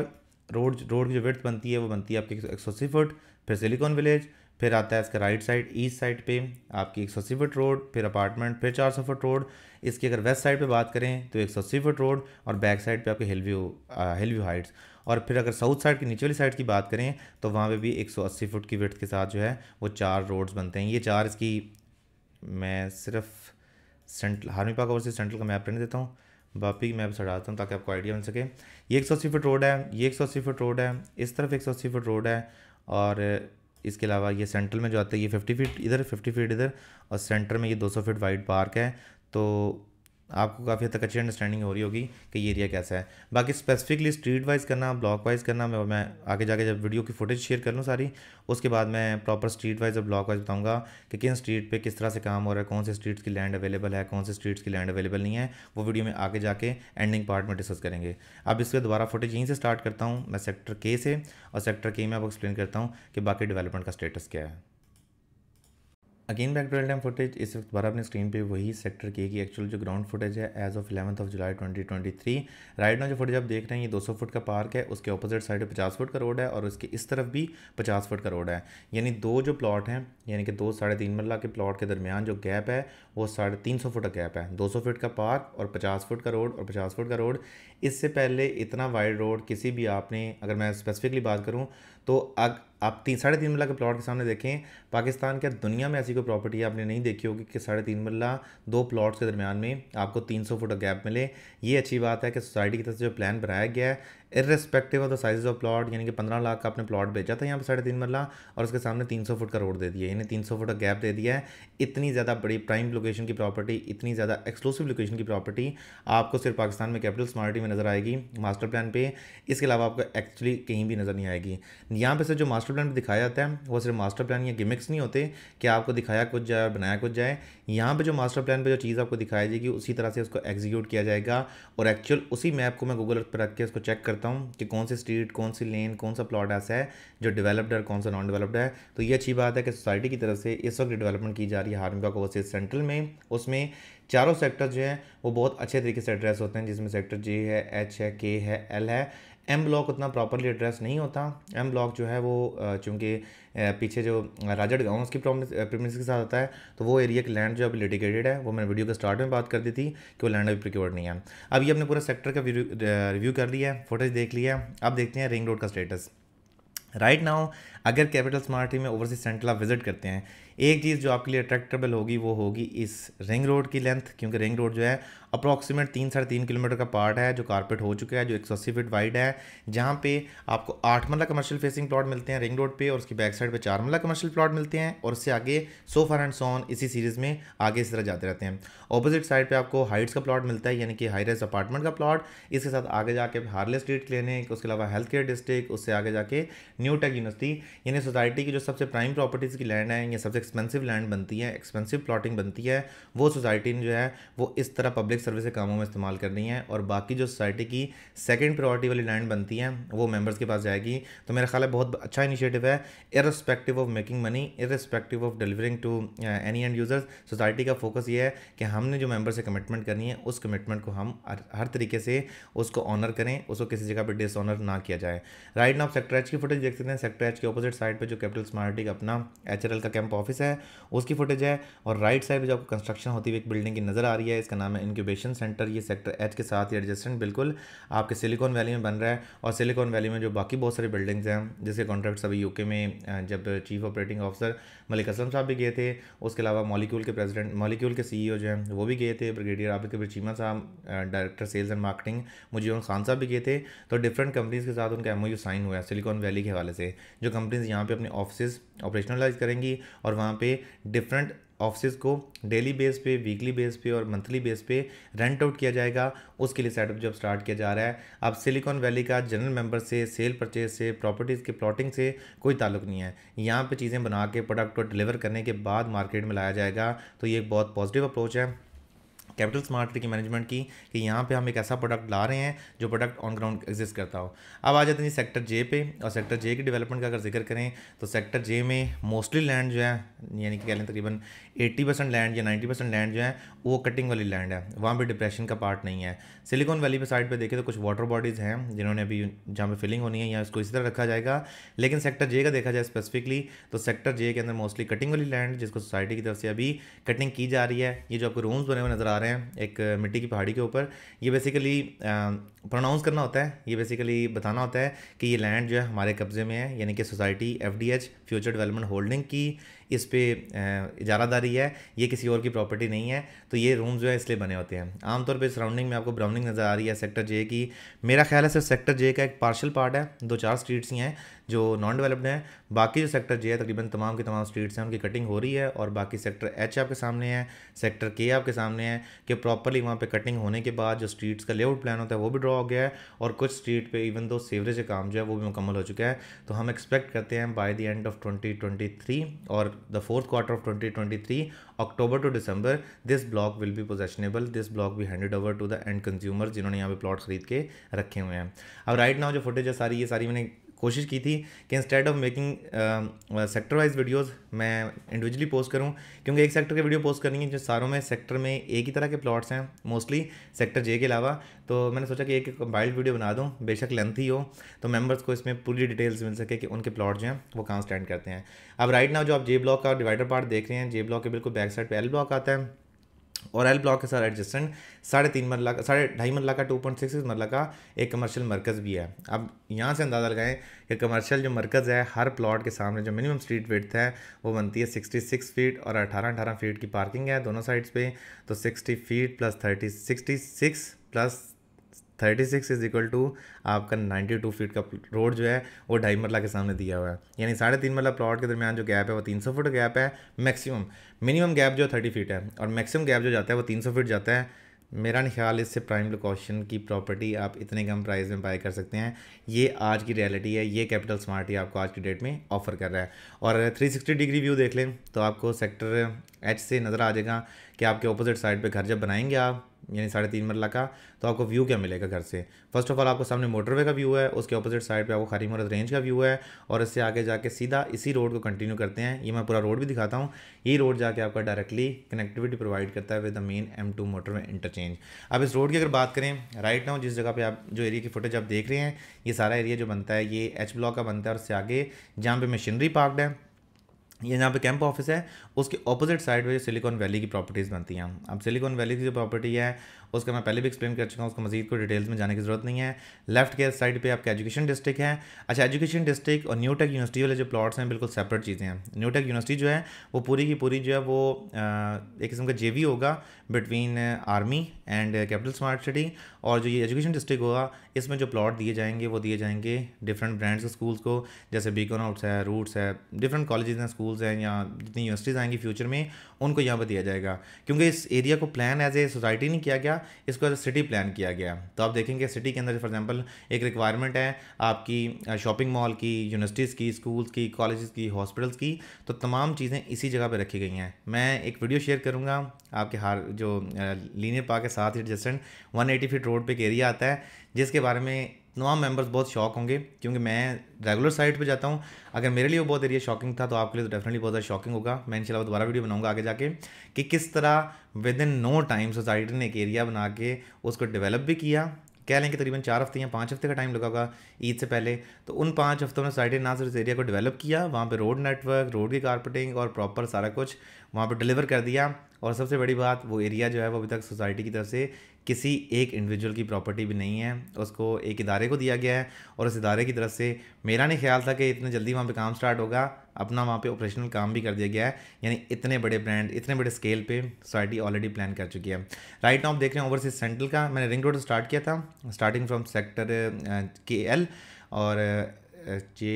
रोड रोड की जो वर्थ बनती है वो बनती है आपकी एक सौ अस्सी फुट फिर सिलिकॉन विलेज फिर आता है इसका राइट साइड ईस्ट साइड पे आपकी एक सौ अस्सी फुट रोड फिर अपार्टमेंट फिर चार सौ फुट रोड इसकी अगर वेस्ट साइड पे बात करें तो एक सौ अस्सी फुट रोड और बैक साइड पे आपके hill view hill view heights और फिर अगर साउथ साइड की नीचे वाली साइड की बात करें तो वहाँ पर भी एक सौ अस्सी फुट की वर्थ के साथ जो है वो चार रोड्स बनते हैं ये चार इसकी मैं सिर्फ सेंट्रल हारमी पाक से सेंट्रल का मैप रहने देता हूँ बापी मैप से डालता हूँ ताकि आपको आइडिया मिल सके ये एक सौ अस्सी फुट रोड है ये एक सौ अस्सी फुट रोड है इस तरफ एक सौ अस्सी फुट रोड है और इसके अलावा ये सेंट्रल में जो आता है ये फिफ्टी फीट इधर फिफ्टी फीट इधर और सेंटर में ये दो सौ फीट वाइड पार्क है तो आपको काफ़ी हद तक अच्छी अंडरस्टैंडिंग हो रही होगी कि ये एरिया कैसा है बाकी स्पेसिफिकली स्ट्रीट वाइज करना ब्लॉक वाइज करना मैं मैं आगे जाके जब वीडियो की फुटेज शेयर कर लूँ सारी उसके बाद मैं प्रॉपर स्ट्रीट वाइज और ब्लॉक वाइज बताऊँगा कि किन स्ट्रीट पर किस तरह से काम हो रहा है कौन से स्ट्रीट्स की लैंड अवेलेबल है कौन से स्ट्रीट्स की लैंड अवेलेबल नहीं है वो वीडियो में आगे जाके एंडिंग पार्ट में डिस्कस करेंगे अब इसके दोबारा फुटेज यहीं से स्टार्ट करता हूँ मैं सेक्टर के से और सेक्टर के में आपको एक्सप्लेन करता हूँ कि बाकी डेवलपमेंट का स्टेटस क्या है again back to time footage इस वक्त बारह अपने स्क्रीन पे वही सेक्टर की है कि एक्चुअल जो ग्राउंड फुटेज है as of eleventh of July 2023 right now जो फुटेज आप देख रहे हैं ये 200 फुट का पार्क है उसके अपोजिट साइड 50 फुट का रोड है और उसके इस तरफ भी 50 फुट का रोड है यानी दो जो प्लॉट हैं यानी कि दो साढ़े तीन मरला के प्लॉट के दरमियान जो गैप है वो साढ़े तीन सौ फुट का गैप है दो सौ फुट का पार्क और पचास फुट का रोड और पचास फुट का रोड इससे पहले इतना वाइड रोड किसी भी आपने अगर मैं स्पेसिफिकली बात करूँ तो अग आप तीन साढ़े तीन मरला के प्लॉट के सामने देखें पाकिस्तान के दुनिया में ऐसी कोई प्रॉपर्टी आपने नहीं देखी होगी कि साढ़े तीन मरला दो प्लॉट्स के दरमियान में आपको तीन सौ फुट का गैप मिले ये अच्छी बात है कि सोसाइटी की तरफ से जो प्लान बनाया गया है irrespective of the size of plot यानी कि पंद्रह लाख का आपने प्लॉट बेचा था यहाँ पर साढ़े तीन मरला और उसके सामने तीन सौ फुट का रोड दे दिया यानी तीन सौ फुट का गैप दे दिया है इतनी ज़्यादा बड़ी प्राइम लोकेशन की प्रॉपर्टी इतनी ज़्यादा एक्सक्लूसिव लोकेशन की प्रॉपर्टी आपको सिर्फ पाकिस्तान में कैपिटल स्मार्टी में नज़र आएगी मास्टर प्लान पे इसके अलावा आपको एक्चुअली कहीं भी नज़र नहीं आएगी यहाँ पर सर जो मास्टर प्लान पर दिखाया जाता है वो सिर्फ मास्टर प्लान या गिमिक्स नहीं होते कि आपको दिखाया कुछ जाए और बनाया कुछ जाए यहाँ पर जो मास्टर प्लान पर जो चीज़ आपको दिखाई जाएगी उसी तरह से उसको एग्जीक्यूट किया जाएगा और एक्चुअल उसी मैप को मैं गूगल पर रख के उसको चेक कर करता हूँ कि कौन सी स्ट्रीट कौन सी लेन कौन सा प्लॉट ऐसा है जो डेवलप्ड है कौन सा नॉन डेवलप्ड है तो ये अच्छी बात है कि सोसाइटी की तरफ से इस वक्त डेवलपमेंट की जा रही है हार्मिका कोवसेज सेंट्रल में उसमें चारों सेक्टर जो है वो बहुत अच्छे तरीके से एड्रेस होते हैं जिसमें सेक्टर जे है एच है के है एल है एम ब्लॉक उतना प्रॉपरली एड्रेस नहीं होता एम ब्लॉक जो है वो चूँकि पीछे जो राजट गाँव उसकी प्रोमिस के साथ आता है तो वो एरिया की लैंड जो अभी लिटिगेटेड है वो मैंने वीडियो के स्टार्ट में बात कर दी थी कि वो लैंड अभी प्रिक्योर्ड नहीं है अब ये हमने पूरा सेक्टर का रिव्यू कर लिया है फोटेज देख लिया है अब देखते हैं रिंग रोड का स्टेटस राइट right नाउ अगर कैपिटल स्मार्ट में ओवरसीज सेंट्रल आप विजिट करते हैं एक चीज़ जो आपके लिए अट्रैक्टेबल होगी वो होगी इस रिंग रोड की लेंथ क्योंकि रिंग रोड जो है अप्रॉक्सीमेट तीन साढ़े तीन किलोमीटर का पार्ट है जो कारपेट हो चुका है जो एक सौ अस्सी फीट वाइड है जहाँ पे आपको आठ मल्ला कमर्शियल फेसिंग प्लॉट मिलते हैं रिंग रोड पे और उसकी बैक साइड पे चार मल्ला कमर्शियल प्लॉट मिलते हैं और उससे आगे सोफर एंड सोन इसी सीरीज़ में आगे इस तरह जाते रहते हैं ऑपोजिट साइड पर आपको हाइट्स का प्लॉट मिलता है यानी कि हाई रेस अपार्टमेंट का प्लॉट इसके साथ आगे जाके हार्ले स्ट्रीट क्लिनिक उसके अलावा हेल्थ केयर डिस्ट्रिक्ट उससे आगे जाके न्यू टेक यूनिवर्सिटी यानी सोसाइटी की जो सबसे प्राइम प्रॉपर्टीज़ की लैंड है या सबसे एक्सपेंसिव लैंड बनती है एक्सपेंसिव प्लॉटिंग बनती है वो सोसाइटी ने जो है वो इस तरह पब्लिक सर्विस के कामों में इस्तेमाल करनी है और बाकी जो सोसाइटी की सेकेंड प्रायोरिटी वाली लैंड बनती है वो मेम्बर्स के पास जाएगी तो मेरा ख्याल है बहुत अच्छा इनिशिएटिव है irrespective of making money irrespective of delivering to any end users society का फोकस ये है कि हमने जो मेम्बर से कमिटमेंट करनी है उस कमिटमेंट को हम हर तरीके से उसको ऑनर करें उसको किसी जगह पर डिसऑनर ना किया जाए राइट नाउ सेक्टर एच की फुटेज देख सकते हैं सेक्टर एच के अपोजिट साइड पर जो कैपिटल स्मार्टी का अपना एच का कैंप ऑफिस ऑफिस है उसकी फुटेज है और राइट साइड जो आपको कंस्ट्रक्शन होती हुई एक बिल्डिंग की नज़र आ रही है इसका नाम है इंक्यूबेशन सेंटर ये सेक्टर एच के साथ ही एडजस्टेंट बिल्कुल आपके सिलिकॉन वैली में बन रहा है और सिलिकॉन वैली में जो बाकी बहुत सारी बिल्डिंग्स हैं जिसके कॉन्ट्रैक्ट्स अभी यूके में जब chief operating officer Malik Aslam साहब भी गए थे उसके अलावा मॉलिक्यूल के प्रेसिडेंट मॉलिक्यूल के सीईओ e जो हैं वो भी गए थे ब्रिगेडियर आबिद कबीर चीमा साहब डायरेक्टर सेल्स एंड मार्केटिंग मुजीवन खान साहब भी गए थे तो डिफरेंट कंपनीज़ के साथ उनका एम साइन हुआ है सिलिकॉन वैली के हवाले से जो कंपनीज़ यहाँ पर अपने ऑफिस ऑपरेशनलाइज करेंगी और वहाँ पर डिफरेंट ऑफिस को डेली बेस पे वीकली बेस पे और मंथली बेस पे रेंट आउट किया जाएगा उसके लिए सेटअप जब स्टार्ट किया जा रहा है अब सिलिकॉन वैली का जनरल मेंबर से सेल परचेज से प्रॉपर्टीज़ के प्लॉटिंग से कोई ताल्लुक नहीं है यहाँ पे चीज़ें बना के प्रोडक्ट को डिलीवर करने के बाद मार्केट में लाया जाएगा तो ये एक बहुत पॉजिटिव अप्रोच है कैपिटल स्मार्ट की मैनेजमेंट की कि यहाँ पे हम एक ऐसा प्रोडक्ट ला रहे हैं जो प्रोडक्ट ऑन ग्राउंड एग्जिस्ट करता हो अब आ जाते हैं सेक्टर जे पे और सेक्टर जे की डेवलपमेंट का अगर जिक्र करें तो सेक्टर जे में मोस्टली लैंड जो है यानी कि कह लें तकरीबन 80 परसेंट लैंड या 90 परसेंट लैंड जो है वो कटिंग वाली लैंड है वहाँ पर डिप्रेशन का पार्ट नहीं है सिलिकॉन वैली पे साइड पे देखें तो कुछ वाटर बॉडीज़ हैं जिन्होंने अभी जहाँ पे फिलिंग होनी है या इसको इसी तरह रखा जाएगा लेकिन सेक्टर जे का देखा जाए स्पेसिफिकली तो सेक्टर जे के अंदर मोस्टली कटिंग वाली लैंड जिसको सोसाइटी की तरफ से अभी कटिंग की जा रही है ये जो आपको रूम्स बने हुए नज़र आ रहे हैं एक मिट्टी की पहाड़ी के ऊपर ये बेसिकली प्रोनाउंस करना होता है ये बेसिकली बताना होता है कि ये लैंड जो है हमारे कब्ज़े में है यानी कि society of future development holding की इस पर इजारादारी है ये किसी और की प्रॉपर्टी नहीं है तो ये रूम जो है इसलिए बने होते हैं आमतौर पर सराउंडिंग में आपको ब्राउनिंग नज़र आ रही है सेक्टर जे की मेरा ख्याल है सिर्फ सेक्टर जे का एक पार्शल पार्ट है दो चार स्ट्रीट्स ही हैं जो नॉन डेवलप्ड हैं बाकी जो सेक्टर जे है तकरीबन तमाम के तमाम स्ट्रीट्स हैं उनकी कटिंग हो रही है और बाकी सेक्टर एच आपके सामने है सेक्टर के आपके सामने है कि प्रॉपरली वहाँ पे कटिंग होने के बाद जो स्ट्रीट्स का लेआउट प्लान होता है वो भी ड्रॉ हो गया है और कुछ स्ट्रीट पे इवन दो सेवरेज काम जो है वो भी मुकम्मल हो चुका है तो हम एक्सपेक्ट करते हैं by the end of twenty और the fourth quarter of twenty October to December this block will be possessionable this block भी handed over to the end consumer जिन्होंने यहाँ पे प्लॉट खरीद के रखे हुए हैं अब राइट नाउ जो फुटेज है सारी ये सारी मैंने कोशिश की थी कि instead of making sector wise videos मैं इंडिविजुअली पोस्ट करूं क्योंकि एक सेक्टर के वीडियो पोस्ट करनी है जो सारों में सेक्टर में एक ही तरह के प्लॉट्स हैं मोस्टली सेक्टर जे के अलावा तो मैंने सोचा कि एक कंपाइल्ड वीडियो बना दूँ बेशक लेंथ ही हो तो मेम्बर्स को इसमें पूरी डिटेल्स मिल सके कि उनके प्लॉट जो हैं वो कहाँ स्टैंड करते हैं अब राइट नाउ जो आप जे ब्लॉक का डिवाइडर पार्ट देख रहे हैं जे ब्लॉक के बिल्कुल बैक साइड पर एल ब्लॉक आता है और एल ब्लॉक के साथ एडजस्टेंट साढ़े तीन मरला का साढ़े ढाई मरला का टू पॉइंट सिक्स मरला का एक कमर्शियल मरकज़ भी है अब यहाँ से अंदाज़ा लगाएं कि कमर्शियल जो मरकज़ है हर प्लॉट के सामने जो मिनिमम स्ट्रीट वेट है वो बनती है सिक्सटी सिक्स फीट और अठारह अठारह फीट की पार्किंग है दोनों साइड्स पर तो sixty feet plus thirty sixty six plus thirty six is equal to आपका नाइन्टी टू फीट का रोड जो है वो ढाई मरला के सामने दिया हुआ है यानी साढ़े तीन मरला प्लॉट के दरमियान जो गैप है वो तीन सौ फुट गैप है मैक्सिमम मिनिमम गैप जो थर्टी फीट है और मैक्सिमम गैप जो जाता है वो तीन सौ फीट जाता है मेरा ख्याल इससे प्राइम लोकेशन की प्रॉपर्टी आप इतने कम प्राइस में बाय कर सकते हैं ये आज की रियलिटी है ये कैपिटल स्मार्ट ही आपको आज की डेट में ऑफर कर रहा है और 360 डिग्री व्यू देख लें तो आपको सेक्टर एच से नज़र आ जाएगा कि आपके ऑपोजिट साइड पे घर जब बनाएंगे आप यानी साढ़े तीन मरला का तो आपको व्यू क्या मिलेगा घर से फर्स्ट ऑफ ऑल आपको सामने मोटरवे का व्यू है उसके अपोजिट साइड पे आपको खारी मरद रेंज का व्यू है और इससे आगे जाके सीधा इसी रोड को कंटिन्यू करते हैं ये मैं पूरा रोड भी दिखाता हूँ ये रोड जाके आपका डायरेक्टली कनेक्टिविटी प्रोवाइड करता है with the main M two motorway interchange अब इस रोड की अगर बात करें राइट नाउ जिस जगह पर आप जो एरिया की फुटेज आप देख रहे हैं ये सारा एरिया जो बनता है ये एच ब्लॉक का बनता है और इससे आगे जहाँ पर मशीनरी पार्कड है ये जहाँ पे कैंप ऑफिस है उसके ऑपोजिट साइड पर सिलिकॉन वैली की प्रॉपर्टीज़ बनती हैं अब सिलिकॉन वैली की जो प्रॉपर्टी है उसका मैं पहले भी एक्सप्लेन कर चुका हूँ उसको मजीद को डिटेल्स में जाने की ज़रूरत नहीं है लेफ्ट के साइड पर आपका एजुकेशन डिस्ट्रिक्ट है अच्छा एजुकेशन डिस्ट्रिक्ट और न्यू टेक यूनिवर्सिटी वाले जो प्लॉट्स हैं बिल्कुल सेपरेट चीज़ें हैं न्यू टेक यूनिवर्सिटी जो है वो पूरी की पूरी जो है वो एक किस्म का जे होगा between army and capital smart city और जो ये एजुकेशन डिस्ट्रिक्ट होगा इसमें जो प्लॉट दिए जाएंगे वो दिए जाएंगे डिफरेंट ब्रांड्स के स्कूल्स को जैसे बीकॉन आउट्स है रूट्स है डिफरेंट कॉलेज हैं स्कूल्स हैं या जितनी यूनिवर्सिटीज़ आएंगी फ्यूचर में उनको यहाँ पर दिया जाएगा क्योंकि इस एरिया को प्लान एज ए सोसाइटी नहीं किया गया गया इसको एज सिटी प्लान किया गया तो आप देखेंगे सिटी के अंदर फॉर एग्जाम्पल एक रिक्वायरमेंट है आपकी शॉपिंग मॉल की यूनिवर्सिटीज़ की स्कूल्स की कॉलेज़ की हॉस्पिटल्स की तो तमाम चीज़ें इसी जगह पर रखी गई हैं मैं एक वीडियो शेयर करूँगा आपके हार जो लीनियर पार्क के साथ ही adjacent one eighty feet road पर एक एरिया आता है जिसके बारे में तमाम मेंबर्स बहुत शौक होंगे क्योंकि मैं रेगुलर साइट पे जाता हूँ अगर मेरे लिए वो बहुत एरिया शॉकिंग था तो आपके लिए तो डेफिनेटली बहुत ज़्यादा शॉकिंग होगा मैं इनशाला दोबारा वीडियो बनाऊंगा आगे जाके कि किस तरह within no time society ने एक एरिया बना के उसको डेवलप भी किया कह लें कि तरीबन चार हफ्ते या पाँच हफ्ते का टाइम लगा होगा ईद से पहले तो उन पाँच हफ्तों में सोसाइटी ने ना सिर्फ इस एरिया को डेवलप किया वहाँ पर रोड नेटवर्क रोड की कारपेटिंग और प्रॉपर सारा कुछ वहाँ पर डिलीवर कर दिया और सबसे बड़ी बात वो एरिया जो है वो अभी तक सोसाइटी की तरफ से किसी एक इंडिविजुअल की प्रॉपर्टी भी नहीं है उसको एक इदारे को दिया गया है और उस इदारे की तरफ से मेरा नहीं ख्याल था कि इतने जल्दी वहाँ पे काम स्टार्ट होगा अपना वहाँ पे ऑपरेशनल काम भी कर दिया गया है यानी इतने बड़े ब्रांड इतने बड़े स्केल पे सोसाइटी ऑलरेडी प्लान कर चुकी है राइट नाउ आप देख रहे हैं ओवरसीज सेंट्रल का मैंने रिंग रोड स्टार्ट किया था starting from sector K L और J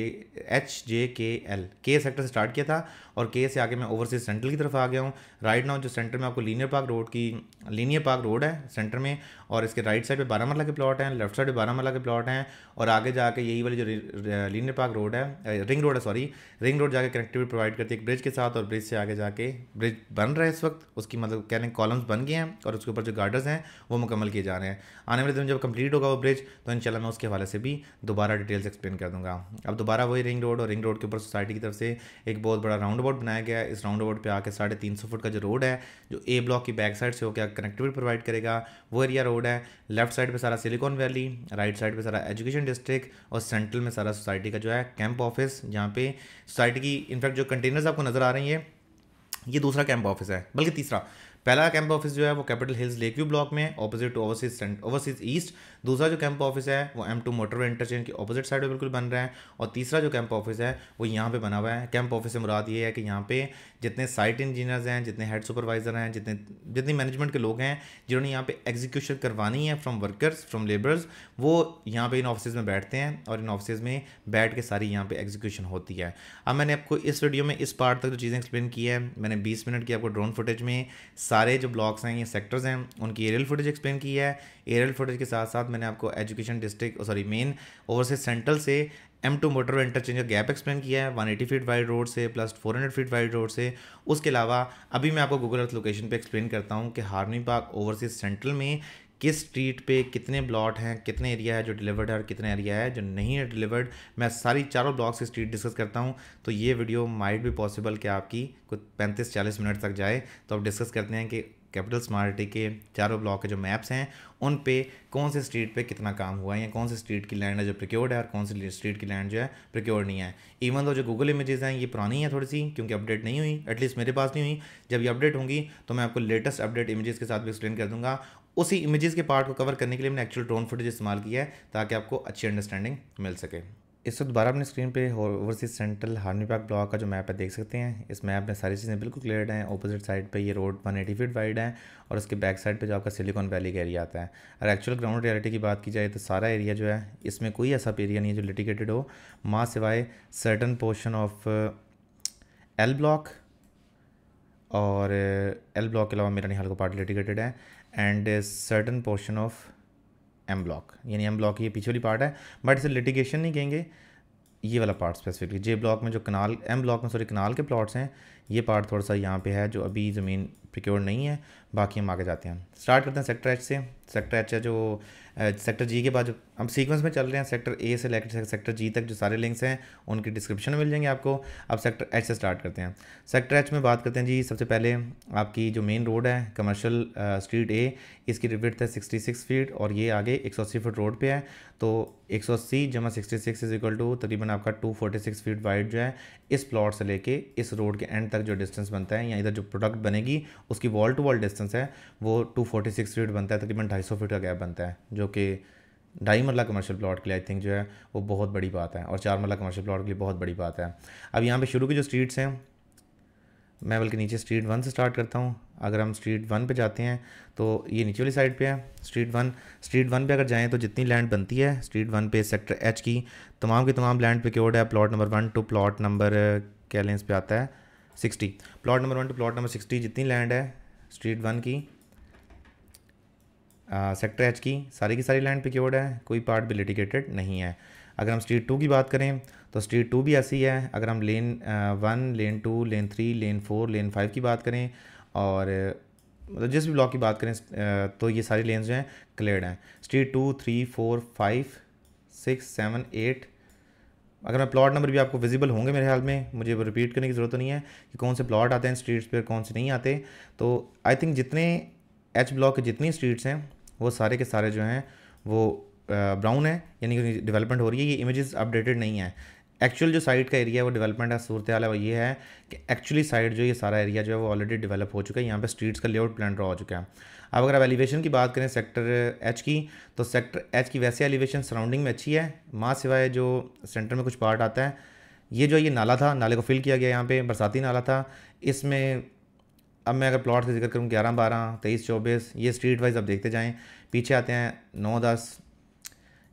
H J K L के सेक्टर स्टार्ट किया था और के से आगे मैं ओवरसीज सेंट्रल की तरफ आ गया हूँ राइट नाउ जो सेंटर में आपको लीनियर पार्क रोड की लीनियर पार्क रोड है सेंटर में और इसके राइट साइड पे बारह मरला के प्लॉट हैं लेफ्ट साइड पे बारह मरला के प्लॉट हैं और आगे जाके यही वाली जो लीनियर पार्क रोड है रिंग रोड है सॉरी रिंग रोड जाकर कनेक्टिविटी प्रोवाइड करती है एक ब्रिज के साथ और ब्रिज से आगे जाके ब्रिज बन रहा है इस वक्त उसकी मतलब कह हैं कॉलम्स बन गए हैं और उसके ऊपर जो गार्डर्स हैं वो मुकम्मल किए जा रहे हैं आने वाले दिन जब कंप्लीट होगा वो ब्रिज तो इन मैं उसके हवाले से भी दोबारा डिटेल्स एक्सप्लेन कर दूंगा अब दोबारा वही रिंग रोड और रिंग रोड के ऊपर सोसाइटी की तरफ से एक बहुत बड़ा राउंड अबाउट बनाया गया है इस राउंड अबाउट पर आके साढ़े तीन सौ फुट का जो रोड है जो ए ब्लॉक की बैक साइड से होकर कनेक्टिविटी प्रोवाइड करेगा वो एरिया रोड है लेफ्ट साइड पर सारा सिलिकॉन वैली राइट साइड पर सारा एजुकेशन डिस्ट्रिक्ट और सेंट्रल में सारा सोसाइटी का जो है कैंप ऑफिस जहाँ पे सोसाइटी की इनफैक्ट जो कंटेनर्स आपको नज़र आ रही है ये दूसरा कैंप ऑफिस है बल्कि तीसरा पहला कैंप ऑफिस जो है वो capital hills lake view block में opposite to overseas overseas east दूसरा जो कैंप ऑफिस है वो एम टू मोटरवे इंटरचेंज के ऑपोजिट साइड पर बिल्कुल बन रहा है और तीसरा जो कैंप ऑफिस है वो यहाँ पे बना हुआ है कैंप ऑफिस से मुराद ये है कि यहाँ पे जितने साइट इंजीनियर्स हैं जितने हेड सुपरवाइज़र हैं जितने जितने मैनेजमेंट के लोग हैं जिन्होंने यहाँ पे एग्जीक्यूशन करवानी है फ्रॉम वर्कर्स फ्रॉम लेबर्स वो यहाँ पे इन ऑफिस में बैठते हैं और इन ऑफिस में बैठ के सारी यहाँ पे एग्जीक्यूशन होती है अब मैंने आपको इस वीडियो में इस पार्ट तक जो चीज़ें एक्सप्लेन की है मैंने बीस मिनट की आपको ड्रोन फुटेज में सारे जो ब्लॉक्स हैं या सेक्टर्स हैं उनकी एरियल फुटेज एक्सप्लेन की है एरियल फुटेज के साथ साथ मैंने आपको education district sorry main overseas central से एम टू मोटर इंटरचेंज का गैप एक्सप्लेन किया है one eighty feet wide road से plus four hundred feet wide road से उसके अलावा अभी मैं आपको गूगल अर्थ लोकेशन पे एक्सप्लेन करता हूँ कि हार्मी पार्क ओवरसीज सेंट्रल में किस स्ट्रीट पे कितने ब्लॉट हैं कितने एरिया है जो डिलीवर्ड है और कितने एरिया है जो नहीं है डिलीवर्ड मैं सारी चारों ब्लॉक से स्ट्रीट डिस्कस करता हूँ तो ये वीडियो माइट भी पॉसिबल कि आपकी कुछ पैंतीस चालीस मिनट तक जाए तो आप डिस्कस करते हैं कि कैपिटल स्मार्ट सिटी के चारों ब्लॉक के जो मैप्स हैं उन पे कौन से स्ट्रीट पे कितना काम हुआ है या कौन से स्ट्रीट की लैंड है जो प्रिक्योर्ड है और कौन सी स्ट्रीट की लैंड जो है प्रिक्योर्ड नहीं है इवन तो जो गूगल इमेजेस हैं ये पुरानी है थोड़ी सी क्योंकि अपडेट नहीं हुई एटलीस्ट मेरे पास नहीं हुई जब ये अपडेट होंगी तो मैं आपको लेटेस्ट अपडेट इमेजेस के साथ भी एक्सप्लेन कर दूंगा उसी इमेजेस के पार्ट को कवर करने के लिए मैंने एक्चुअल ड्रोन फुटेज इस्तेमाल किया है ताकि आपको अच्छी अंडरस्टैंडिंग मिल सके इस वक्त दोबारा अपने स्क्रीन पे overseas central army park block का जो मैप है देख सकते हैं इस मैप में सारी चीज़ें बिल्कुल क्लियर हैं ओपोजिट साइड पे ये रोड 180 फीट वाइड है और उसके बैक साइड पे जो आपका सिलिकॉन वैली का एरिया आता है और एक्चुअल ग्राउंड रियलिटी की बात की जाए तो सारा एरिया जो है इसमें कोई ऐसा एरिया नहीं है जो लिटिकेटेड हो माँ सिवाय certain portion of L block और एल uh, ब्लॉक के अलावा मेरा निहाल को पार्ट लिटिकेटेड है and certain portion of M block यानी एम ब्लॉक ये पीछे वाली पार्ट है बट इसे लिटिगेशन नहीं कहेंगे ये वाला पार्ट स्पेसिफिकली जे ब्लॉक में जो कनाल एम ब्लॉक में सॉरी कनाल के प्लॉट्स हैं ये पार्ट थोड़ा सा यहाँ पे है जो अभी ज़मीन प्रिक्योर नहीं है बाकी हम आगे जाते हैं स्टार्ट करते हैं सेक्टर एच से सेक्टर एच है जो सेक्टर जी के बाद जो हम सीक्वेंस में चल रहे हैं सेक्टर ए से लेकर सेक्टर जी तक जो सारे लिंक्स हैं उनकी डिस्क्रिप्शन में मिल जाएंगे आपको अब सेक्टर एच से स्टार्ट करते हैं सेक्टर एच में बात करते हैं जी सबसे पहले आपकी जो मेन रोड है कमर्शियल स्ट्रीट ए इसकी रिविट है 66 फीट और ये आगे 180 फीट रोड पे है तो 180 सौ अस्सी जमा sixty six is equal to तकरीबन आपका 246 फीट वाइड जो है इस प्लॉट से लेके इस रोड के एंड तक जो डिस्टेंस बनता है या इधर जो प्रोडक्ट बनेगी उसकी वॉल टू वॉल डिस्टेंस है वो 246 फीट बनता है तकरीबन 250 फीट का गैप बनता है जो कि ढाई मरला कमर्शियल प्लॉट के लिए आई थिंक जो है वो बहुत बड़ी बात है और चार मरला कमर्शियल प्लॉट के लिए बहुत बड़ी बात है अब यहाँ पे शुरू की जो स्ट्रीट्स हैं मैं बल्कि नीचे स्ट्रीट वन से स्टार्ट करता हूँ अगर हम स्ट्रीट वन पे जाते हैं तो ये नीचे वाली साइड पे है स्ट्रीट वन स्ट्रीट वन पे अगर जाएँ तो जितनी लैंड बनती है स्ट्रीट वन पे सेक्टर एच की तमाम की तमाम लैंड पे क्योर्ड है plot number one to plot number कैलेंस पे आता है sixty plot number one to plot number sixty जितनी लैंड है स्ट्रीट वन की सेक्टर एच की सारी की सारी लैंड प्रिक्योर्ड है कोई पार्ट भी लिटिगेटेड नहीं है अगर हम स्ट्रीट टू की बात करें तो स्ट्रीट टू भी ऐसी है अगर हम lane one lane two lane three lane four lane five की बात करें और मतलब जिस भी ब्लॉक की बात करें तो ये सारी लेन जो हैं क्लियर हैं street two three four five six seven eight अगर मैं प्लॉट नंबर भी आपको विजिबल होंगे मेरे ख्याल में मुझे रिपीट करने की ज़रूरत तो नहीं है कि कौन से प्लॉट आते हैं स्ट्रीट्स पर कौन से नहीं आते तो आई थिंक जितने एच ब्लॉक के जितनी स्ट्रीट्स हैं वो सारे के सारे जो हैं वो ब्राउन है यानी कि डेवलपमेंट हो रही है ये इमेजेस अपडेटेड नहीं है एक्चुअल जो साइड का एरिया है वो डेवलपमेंट है सूरत है वो ये है कि एक्चुअली साइड जो ये सारा एरिया जो है वो ऑलरेडी डेवलप हो चुका है यहाँ पे स्ट्रीट्स का लेआउट प्लान ड्रा हो चुका है अब अगर आप एलिवेशन की बात करें सेक्टर एच की तो सेक्टर एच की वैसे एलिवेशन सराउंडिंग में अच्छी है माँ सिवाय जो सेंटर में कुछ पार्ट आता है ये जो ये नाला था नाले को फिल किया गया यहाँ पर बरसाती नाला था इसमें अब मैं अगर प्लॉट का जिक्र करूँ ग्यारह बारह तेईस चौबीस ये स्ट्रीट वाइज आप देखते जाएँ पीछे आते हैं नौ दस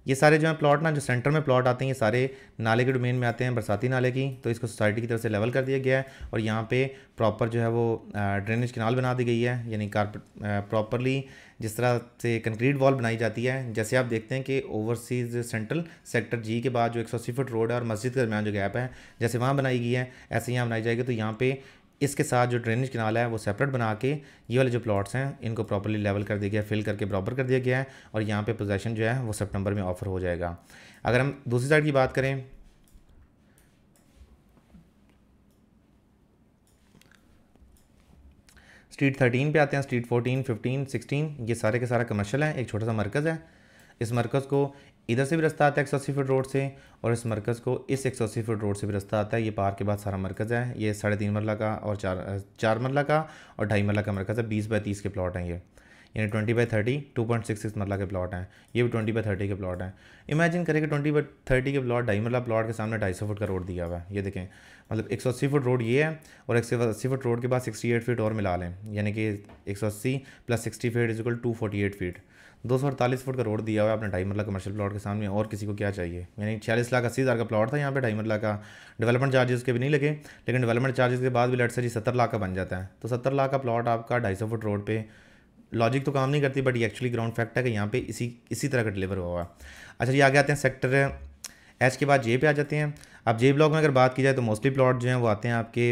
ये सारे जो है प्लॉट ना जो सेंटर में प्लॉट आते हैं ये सारे नाले के डोमेन में आते हैं बरसाती नाले की तो इसको सोसाइटी की तरफ से लेवल कर दिया गया है और यहाँ पे प्रॉपर जो है वो ड्रेनेज कनाल बना दी गई है यानी कारपेट प्रॉपरली जिस तरह से कंक्रीट वॉल बनाई जाती है जैसे आप देखते हैं कि ओवरसीज सेंट्रल सेक्टर जी के बाद जो एक सौ अस्सी फुट रोड है और मस्जिद के दरमियान जो गैप है जैसे वहाँ बनाई गई है ऐसे यहाँ बनाई जाएगी तो यहाँ पर इसके साथ जो ड्रेनेज किनाल है वो सेपरेट बना के ये वाले जो प्लॉट्स हैं इनको प्रॉपरली लेवल कर दिया गया फिल करके प्रॉपर कर दिया गया है और यहाँ पे पोजेशन जो है वो सितंबर में ऑफर हो जाएगा अगर हम दूसरी साइड की बात करें स्ट्रीट थर्टीन पे आते हैं स्ट्रीट फोर्टीन फिफ्टीन सिक्सटीन ये सारे के सारा कमर्शल है एक छोटा सा मरकज़ है इस मरकज़ को इधर से भी रास्ता आता है एक सौ अस्सी फीट रोड से और इस मरकज़ को इस एक सौ अस्सी फीट रोड से भी रास्ता आता है ये पार्क के बाद सारा मरकज़ है ये साढ़े तीन मरला का और चार चार मरला का और ढाई मरला का मरकज़ है बीस बाई तीस के प्लॉट हैं ये यानी twenty by thirty two point six six marla के प्लॉट हैं ये भी ट्वेंटी बाई थर्टी के प्लॉट हैं इमेजिन करें कि ट्वेंटी बाई थर्टी के प्लॉट ढाई मरला प्लॉट के सामने ढाई सौ फुट का रोड दिया हुआ है ये देखें मतलब एक सौ अस्सी फुट रोड ये है और एक सौ अस्सी फुट रोड के बाद सिक्सटी एट फीट और मिला लें यानी कि एक सौ अस्सी plus sixty feet equal to forty eight feet दो सौ अड़तालीस फुट का रोड दिया हुआ है अपने ढाई मरला कमर्शियल प्लॉट के सामने और किसी को क्या चाहिए यानी छियालीस लाख अस्सी हज़ार का प्लॉट था यहाँ पे ढाई मरला का डेवलपमेंट चार्जेस के भी नहीं लगे लेकिन डेवलपमेंट चार्जेस के बाद भी लट से जी सत्तर लाख का बन जाता है तो सत्तर लाख का प्लॉट आपका ढाई सौ फुट रोड पर लॉजिक तो काम नहीं करती बट ये एक्चुअली ग्राउंड फैक्ट है कि यहाँ पे इसी इसी तरह का डिलीवर हुआ अच्छा ये आगे आते हैं सेक्टर एच के बाद जे पे आ जाते हैं अब जे ब्लॉक में अगर बात की जाए तो मोस्टली प्लॉट जो हैं वो आते हैं आपके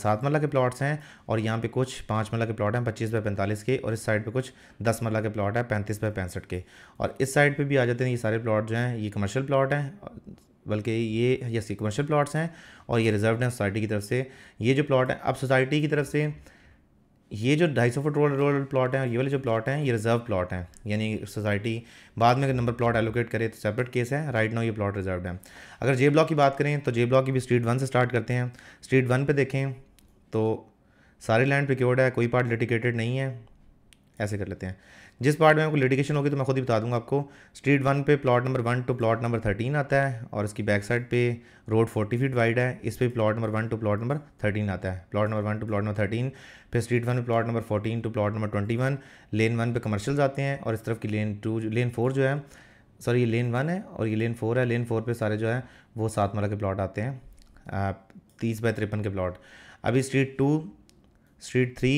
सात मरला के प्लॉट्स हैं और यहाँ पे कुछ पाँच मरला के प्लॉट हैं पच्चीस बाय पैंतालीस के और इस साइड पे कुछ दस मरला के प्लॉट हैं पैंतीस बाय पैंसठ के और इस साइड पे भी आ जाते हैं ये सारे प्लॉट जो हैं ये कमर्शियल प्लॉट हैं बल्कि ये ये कमर्शियल प्लाट्स हैं और ये रिजर्व हैं सोसाइटी की तरफ से ये जो प्लॉट हैं अब सोसाइटी की तरफ से ये जो ढाई सौ फुट रोड रोड प्लॉट हैं ये वाले जो प्लॉट हैं ये रिजर्व प्लॉट हैं यानी सोसाइटी बाद में अगर नंबर प्लॉट एलोकेट करे तो सेपरेट केस है राइट नाउ ये प्लॉट रिजर्व है अगर जे ब्लॉक की बात करें तो जे ब्लॉक की भी स्ट्रीट वन से स्टार्ट करते हैं स्ट्रीट वन पर देखें तो सारी लैंड प्रिक्योर्ड है कोई पार्ट डेडिकेटेड नहीं है ऐसे कर लेते हैं जिस पार्ट में आपको लिटिगेशन होगी तो मैं खुद ही बता दूंगा आपको स्ट्रीट वन पे plot number one to plot number thirteen आता है और इसकी बैक साइड पे रोड फोर्टी फीट वाइड है इस पर plot number one to plot number thirteen आता है plot number one to plot number thirteen फिर स्ट्रीट वन पे plot number fourteen to plot number twenty one lane one पे कमर्शियल आते हैं और इस तरफ की लेन टू लेन फोर जो है सॉरी ये लेन वन है और ये लेन फोर है लेन फोर पे सारे जो है वो सात मरह के प्लॉट आते हैं तीस बाय तिरपन के प्लॉट अभी street two street three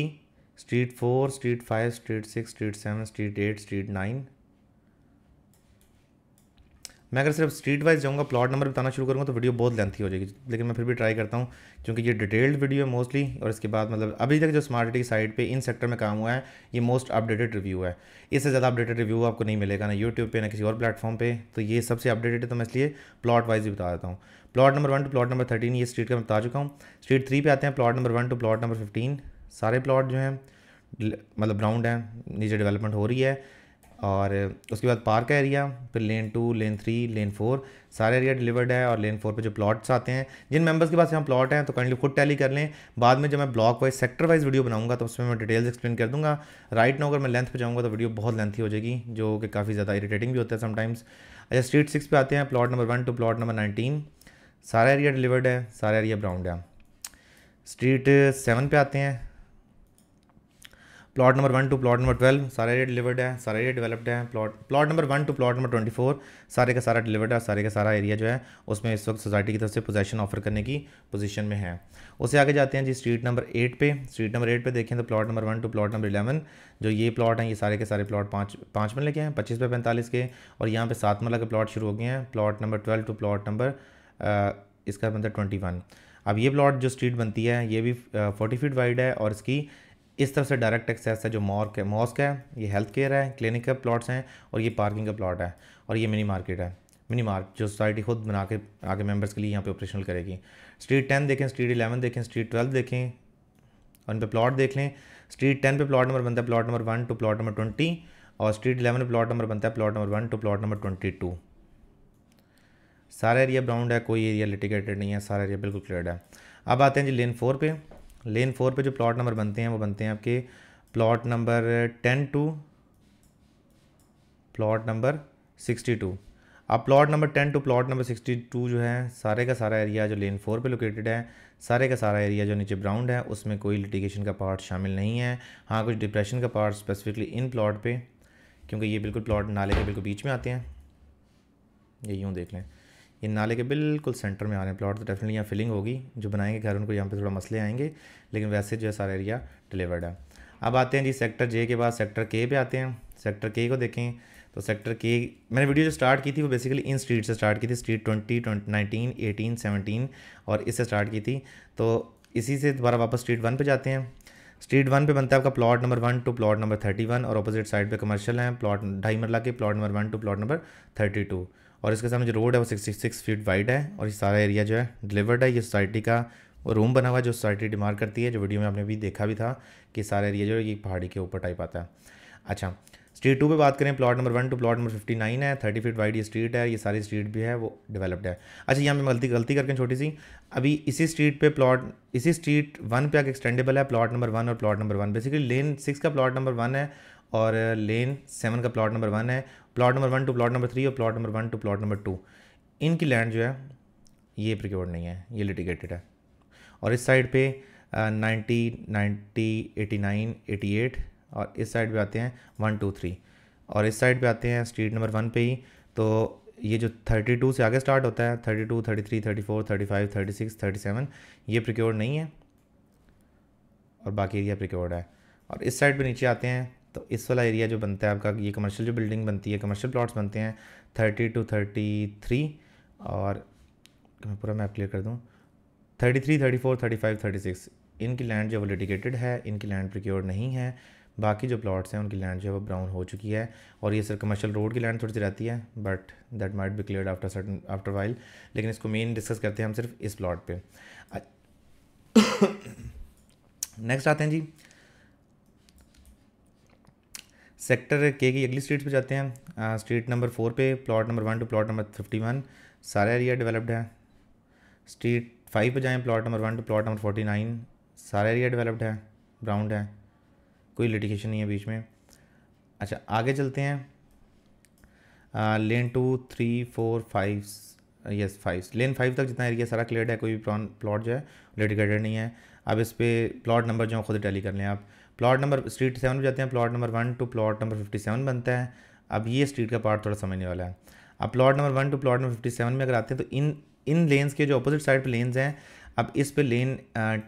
street four street five street six street seven street eight street nine मैं अगर सिर्फ स्ट्रीट वाइज जाऊँगा प्लॉट नंबर बताना शुरू करूँगा तो वीडियो बहुत लेंथी हो जाएगी लेकिन मैं फिर भी ट्राई करता हूँ क्योंकि ये डिटेल्ड वीडियो है मोस्टली और इसके बाद मतलब अभी तक जो स्मार्ट सिटी साइट पे इन सेक्टर में काम हुआ है ये मोस्ट अपडेटेड रिव्यू है इससे ज़्यादा अपडेटेड रिव्यू आपको नहीं मिलेगा ना यूट्यूब पर ना किसी और प्लेटफॉर्म पर तो ये सबसे अपडेटेड है तो मैं इसलिए प्लॉट वाइज भी बता देता हूँ plot number one to plot number thirteen ये स्ट्रीट का मैं बता चुका हूँ स्ट्रीट थ्री पे आते हैं plot number one to plot number fifteen सारे प्लॉट जो हैं मतलब ग्राउंड हैं नीचे डेवलपमेंट हो रही है और उसके बाद पार्क एरिया फिर lane two lane three lane four सारे एरिया डिलीवर्ड है और लेन फोर पे जो प्लॉट्स आते हैं जिन मेंबर्स के पास यहाँ प्लॉट हैं तो काइंडली खुद टैली कर लें बाद में जब मैं block wise sector wise video बनाऊंगा तो उसमें मैं डिटेल्स एक्सप्लेन कर दूंगा राइट नाउ अगर मैं लेंथ पर जाऊँगा तो वीडियो बहुत लेंथी हो जाएगी जो कि काफ़ी ज़्यादा इरीटेटिंग भी होता है समटाइम्स अच्छा स्ट्रीट सिक्स पे आते हैं plot number one to plot number nineteen सारा एरिया डिलीवर्ड है सारा एरिया ब्राउंड है स्ट्रीट सेवन पे आते हैं plot number one to plot number twelve सारे ये डिलीवर्ड है सारे ये डेवलप्ड है plot plot number one to plot number twenty four सारे का सारा डिलीवर्ड है सारे का सारा एरिया जो है उसमें इस वक्त सोसाइटी की तरफ से पोजेशन ऑफर करने की पोजीशन में है उसे आगे जाते हैं जी स्ट्रीट नंबर एट पे स्ट्रीट नंबर एट पे देखें तो plot number one to plot number eleven जो ये प्लॉट हैं ये सारे के सारे प्लॉट पाँच पाँच मरले के हैं पच्चीस पे पैंतालीस के और यहाँ पर सात मरला के प्लॉट शुरू हो गए हैं plot number twelve to plot number इसका बनता है ट्वेंटी वन अब ये प्लॉट जो स्ट्रीट बनती है ये भी फोर्टी फीट वाइड है और इसकी इस तरफ से डायरेक्ट एक्सेस है जो मॉर्क है मॉस्क है ये हेल्थ केयर है क्लिनिक का प्लॉट्स हैं और ये पार्किंग का प्लॉट है और ये मिनी मार्केट है मिनी मार्क जो सोसाइटी खुद बना के आगे मेंबर्स के लिए यहाँ पे ऑपरेशनल करेगी स्ट्रीट टेन देखें स्ट्रीट इलेवन देखें स्ट्रीट ट्वेल्व देखें और इन पर प्लॉट देख लें स्ट्रीट टेन पर प्लाट नंबर बनता है plot number one to plot number twenty और स्ट्रीट इलेवन पर प्लाट नंबर बनता है plot number one to plot number twenty two सारा एरिया ब्राउंड है कोई एरिया लिटिगेटेड नहीं है सारा एरिया बिल्कुल क्लियर है अब आते हैं जी लेन फोर पे लेन फोर पे जो प्लॉट नंबर बनते हैं वो बनते हैं आपके plot number ten to plot number sixty two अब plot number ten to plot number sixty two जो है सारे का सारा एरिया जो लेन फोर पे लोकेटेड है सारे का सारा एरिया जो नीचे ब्राउंड है उसमें कोई लिटिगेशन का पार्ट शामिल नहीं है हाँ कुछ डिप्रेशन का पार्ट स्पेसिफिकली इन प्लॉट पे क्योंकि ये बिल्कुल प्लॉट नाले के बिल्कुल बीच में आते हैं ये यूँ देख लें ये नाले के बिल्कुल सेंटर में आ रहे हैं प्लॉट तो डेफिनेटली यहाँ फिलिंग होगी जो बनाएंगे घर उनको यहाँ पे थोड़ा मसले आएंगे लेकिन वैसे जो है सारा एरिया डिलीवर्ड है अब आते हैं जी सेक्टर जे के बाद सेक्टर के पे आते हैं सेक्टर के को देखें तो सेक्टर के मैंने वीडियो जो स्टार्ट की थी वो बेसिकली इन स्ट्रीट से स्टार्ट की थी street twenty twenty nineteen eighteen seventeen और इससे स्टार्ट की थी तो इसी से दोबारा वापस स्ट्रीट वन पे जाते हैं स्ट्रीट वन पे बनता है आपका plot number one to plot number thirty one और अपोजिट साइड पे कमर्शियल हैं प्लॉट ढाई मरला के plot number one to plot number thirty two और इसके सामने जो रोड है वो सिक्सटी सिक्स फीट वाइड है और ये सारा एरिया जो है डिलीवर्ड है ये सोसाइटी का रूम बना हुआ जो सोसाइटी डिमांड करती है जो वीडियो में आपने भी देखा भी था कि सारा एरिया जो है ये पहाड़ी के ऊपर टाइप आता है अच्छा स्ट्रीट टू पे बात करें plot number one to plot number fifty nine है थर्टी फीट वाइड ये स्ट्रीट है ये सारी स्ट्रीट भी है वो डेवलप्ड है अच्छा यहाँ मैं गलती गलती करके छोटी सी अभी इसी स्ट्रीट पे प्लॉट इसी स्ट्रीट वन पे आगे एक्सटेंडेबल है प्लॉट नंबर वन और plot number one basically lane six का प्लॉट नंबर वन है और लेन सेवन का प्लॉट नंबर वन है plot number one to plot number three और plot number one to plot number two इनकी लैंड जो है ये प्रिक्योर्ड नहीं है ये लिटिगेटेड है और इस साइड पे ninety ninety eighty nine eighty eight और इस साइड पे आते हैं वन टू थ्री और इस साइड पे आते हैं स्ट्रीट नंबर वन पे ही तो ये जो थर्टी टू से आगे स्टार्ट होता है thirty two thirty three thirty four thirty five thirty six thirty seven ये प्रिक्योर्ड नहीं है और बाकी एरिया प्रिक्योर्ड है और इस साइड पे नीचे आते हैं तो इस वाला एरिया जो बनता है आपका ये कमर्शियल जो बिल्डिंग बनती है कमर्शियल प्लॉट्स बनते हैं थर्टी टू थर्टी थ्री और मैं पूरा मैप क्लियर कर दूँ thirty three thirty four thirty five thirty six इनकी लैंड जो वो डेडिकेटेड है इनकी लैंड प्रिक्योर नहीं है बाकी जो प्लॉट्स हैं उनकी लैंड जो है वो ब्राउन हो चुकी है और ये सर कमर्शियल रोड की लैंड थोड़ी सी रहती है but that might be clear after certain after while लेकिन इसको मेन डिस्कस करते हैं हम सिर्फ इस प्लॉट पर नेक्स्ट आते हैं जी सेक्टर के की अगली स्ट्रीट पे जाते हैं स्ट्रीट नंबर फोर पे plot number one to plot number fifty one सारा एरिया डेवलप्ड है स्ट्रीट फाइव पे जाएँ plot number one to plot number forty nine सारा एरिया डेवलप्ड है ग्राउंड है कोई लिटिगेशन नहीं है बीच में अच्छा आगे चलते हैं lane two three four five yes five lane five तक जितना एरिया सारा क्लियर है कोई प्लॉट जो है लिटिगेटेड नहीं है अब इस पर प्लॉट नंबर जो है खुद टैली कर लें आप प्लॉट नंबर स्ट्रीट सेवन पर जाते हैं plot number one to plot number fifty seven बनता है अब ये स्ट्रीट का पार्ट थोड़ा समझने वाला है अब plot number one to plot number fifty seven में अगर आते हैं तो इन इन लेन्स के जो अपोजिट साइड पर लेन्स हैं अब इस पर लेन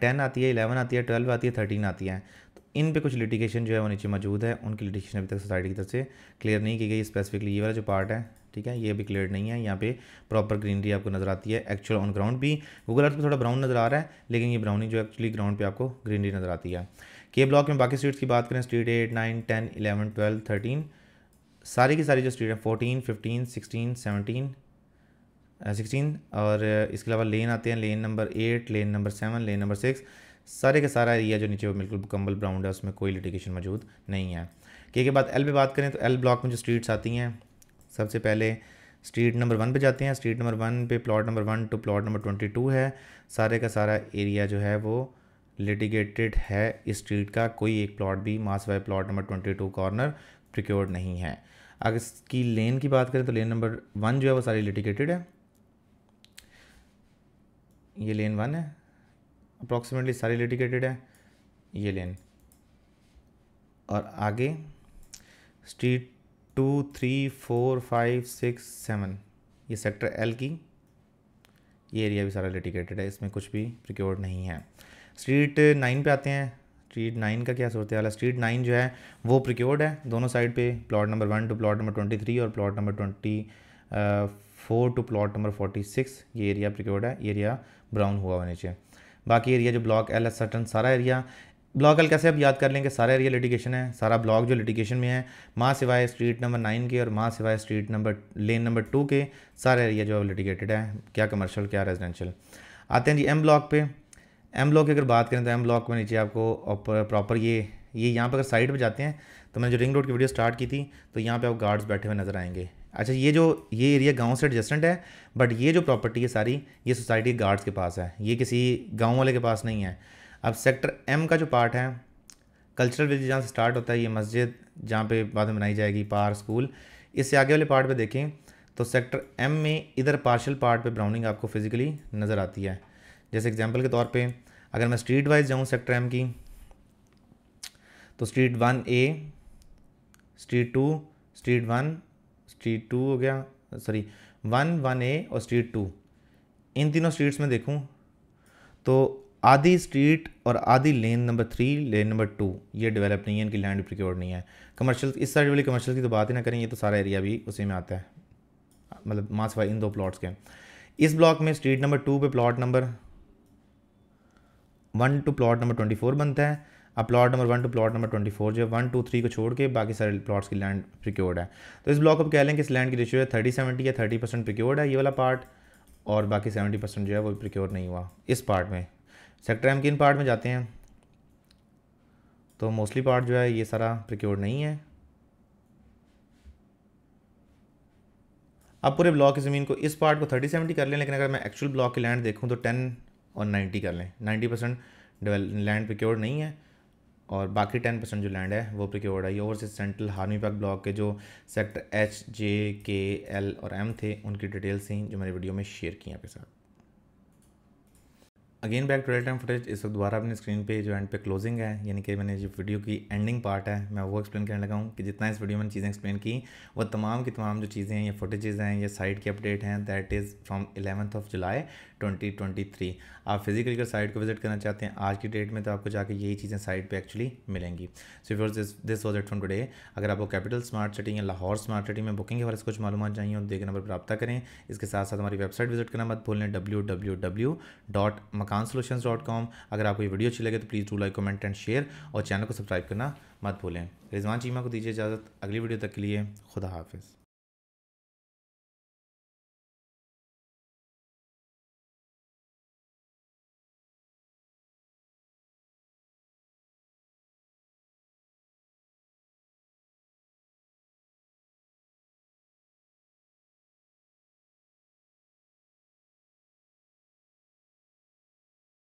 टेन आती है इलेवन आती है ट्वेल्व आती है थर्टीन आती है तो इन पर कुछ लिटिगेशन जो है वो नीचे मौजूद है उनकी लिटिगेशन अभी तक सोसाइटी की तरफ से क्लियर नहीं की गई स्पेसिफिकली ये वाला जो पार्ट है ठीक है ये अभी क्लियर नहीं है यहाँ पे प्रॉपर ग्रीनरी आपको नज़र आती है एक्चुअल ऑन ग्राउंड भी गूगल अर्थ पे थोड़ा ब्राउन नज़र आ रहा है लेकिन ये ब्राउनिंग जो एक्चुअली ग्राउंड पे आपको ग्रीनरी नज़र आती है के ब्लॉक में बाकी स्ट्रीट्स की बात करें street eight nine ten eleven twelve thirteen सारी की सारी जो स्ट्रीट हैं fourteen fifteen sixteen seventeen sixteen और इसके अलावा लेन आते हैं lane number eight lane number seven lane number six सारे का सारा एरिया जो नीचे वो बिल्कुल कम्बल ब्राउंड है उसमें कोई लिटिगेशन मौजूद नहीं है के के बाद एल पे बात करें तो एल ब्लॉक में जो स्ट्रीट्स आती हैं सबसे पहले स्ट्रीट नंबर वन पे जाते हैं स्ट्रीट नंबर वन पे plot number one to plot number twenty two है सारे का सारा एरिया जो है वो लिटिगेटेड है इस स्ट्रीट का कोई एक प्लॉट भी मास plot number twenty two corner procured नहीं है अगर इसकी लेन की बात करें तो लेन नंबर वन जो है वो सारी लिटिगेटेड है ये लेन वन है अप्रॉक्सीमेटली सारी लिटिगेटेड है ये लेन और आगे street two three four five six seven ये सेक्टर एल की ये एरिया भी सारा लिटिगेटेड है इसमें कुछ भी प्रिक्योर्ड नहीं है स्ट्रीट नाइन पे आते हैं स्ट्रीट नाइन का क्या सूरत हाल है स्ट्रीट नाइन जो है वो प्रिक्योर्ड है दोनों साइड पे plot number one to plot number twenty three और plot number twenty four to plot number forty six ये एरिया प्रिक्योर्ड है एरिया ब्राउन हुआ होने चाहिए बाकी एरिया जो ब्लॉक एल एस सटन सारा एरिया ब्लॉक एल कैसे आप याद कर लेंगे सारा एरिया लिटिगेशन है सारा ब्लॉक जो लिटिगेशन में है माँ सिवाय स्ट्रीट नंबर नाइन के और माँ सिवाय street number lane number two के सारा एरिया जो है लिटिगेटेड है क्या कमर्शियल क्या रेजिडेंशियल आते हैं जी एम ब्लॉक पे एम ब्लॉक की अगर बात करें तो एम ब्लॉक में नीचे आपको प्रॉपर ये ये यहाँ पर अगर साइड पर जाते हैं तो मैंने जो रिंग रोड की वीडियो स्टार्ट की थी तो यहाँ पे आप गार्ड्स बैठे हुए नजर आएंगे अच्छा ये जो ये एरिया गांव से एडजस्टेंट है बट ये जो प्रॉपर्टी है सारी ये सोसाइटी गार्ड्स के पास है ये किसी गाँव वाले के पास नहीं है अब सेक्टर एम का जो पार्ट है कल्चरल विलेज जहाँ से स्टार्ट होता है ये मस्जिद जहाँ पे बाद में बनाई जाएगी पार स्कूल इससे आगे वाले पार्ट पे देखें तो सेक्टर एम में इधर पार्शल पार्ट पर ब्राउनिंग आपको फिजिकली नज़र आती है जैसे एग्जाम्पल के तौर पर अगर मैं स्ट्रीट वाइज जाऊँ सेक्टर एम की तो street one A street two street one street two हो गया सॉरी वन वन ए और स्ट्रीट टू इन तीनों स्ट्रीट्स में देखूँ तो आधी स्ट्रीट और आधी lane number three lane number two ये डेवलप नहीं है इनकी लैंड प्रिक्योर नहीं है कमर्शियल इस साइड वाली कमर्शियल की तो बात ही ना करें ये तो सारा एरिया भी उसी में आता है मतलब मास इन दो प्लॉट्स के इस ब्लॉक में स्ट्रीट नंबर टू पे plot number one to plot number twenty four बनता है अब plot number one to plot number twenty four जो है वन टू थ्री को छोड़ के बाकी सारे प्लॉट्स की लैंड प्रिक्योर्ड है तो इस ब्लॉक को कह लें कि इस लैंड की रेशियो है थर्टी सेवेंटी या थर्टी परसेंट प्रिक्योर्ड है ये वाला पार्ट और बाकी सेवेंटी परसेंट जो है वो प्रिक्योर नहीं हुआ इस पार्ट में सेक्टर एम किन इन पार्ट में जाते हैं तो मोस्टली पार्ट जो है ये सारा प्रिक्योर नहीं है अब पूरे ब्लॉक की ज़मीन को इस पार्ट को थर्टी सेवेंटी कर लें लेकिन अगर मैं एक्चुअल ब्लॉक की लैंड देखूँ तो टेन और नाइन्टी कर लें नाइन्टी परसेंट लैंड प्रिक्योर्ड नहीं है और बाकी टेन परसेंट जो लैंड है वो प्रिक्योर्ड है ये से सेंट्रल हार्मी पार्क ब्लॉक के जो sector H J K L और एम थे उनकी डिटेल्स थी जो मैंने वीडियो में शेयर की आपके साथ again back to real time footage इस वक्त दोबारा अपनी स्क्रीन पे जो एंड पे क्लोजिंग है यानी कि मैंने जो वीडियो की एंडिंग पार्ट है मैं वो एक्सप्लेन करने लगा हूँ कि जितना इस वीडियो में चीज़ें एक्सप्लेन की वो तमाम की तमाम जो चीज़ें हैं या फुटेजेज़ हैं या साइट की अपडेट हैं that is from eleventh of July 2023 आप फिजिकली अगर साइट को विजिट करना चाहते हैं आज की डेट में तो आपको जाके यही चीज़ें साइट पे एक्चुअली मिलेंगी सो फिर this was it from today अगर आपको कैपिटल स्मार्ट सिटी या लाहौर स्मार्ट सिटी में बुकिंग के बारे में कुछ मालूम चाहिए और तो देखे नंबर पर प्राप्त करें इसके साथ साथ हमारी वेबसाइट विजिट करना मत भूलें W W W dot Makaan dot com अगर आपको ये वीडियो अच्छी लगे तो please do like comment and share और चैनल को सब्सक्राइब करना मत भूलें रिजवान चीमा को दीजिए इजाज़त अगली वीडियो तक के लिए खुदा हाफिज़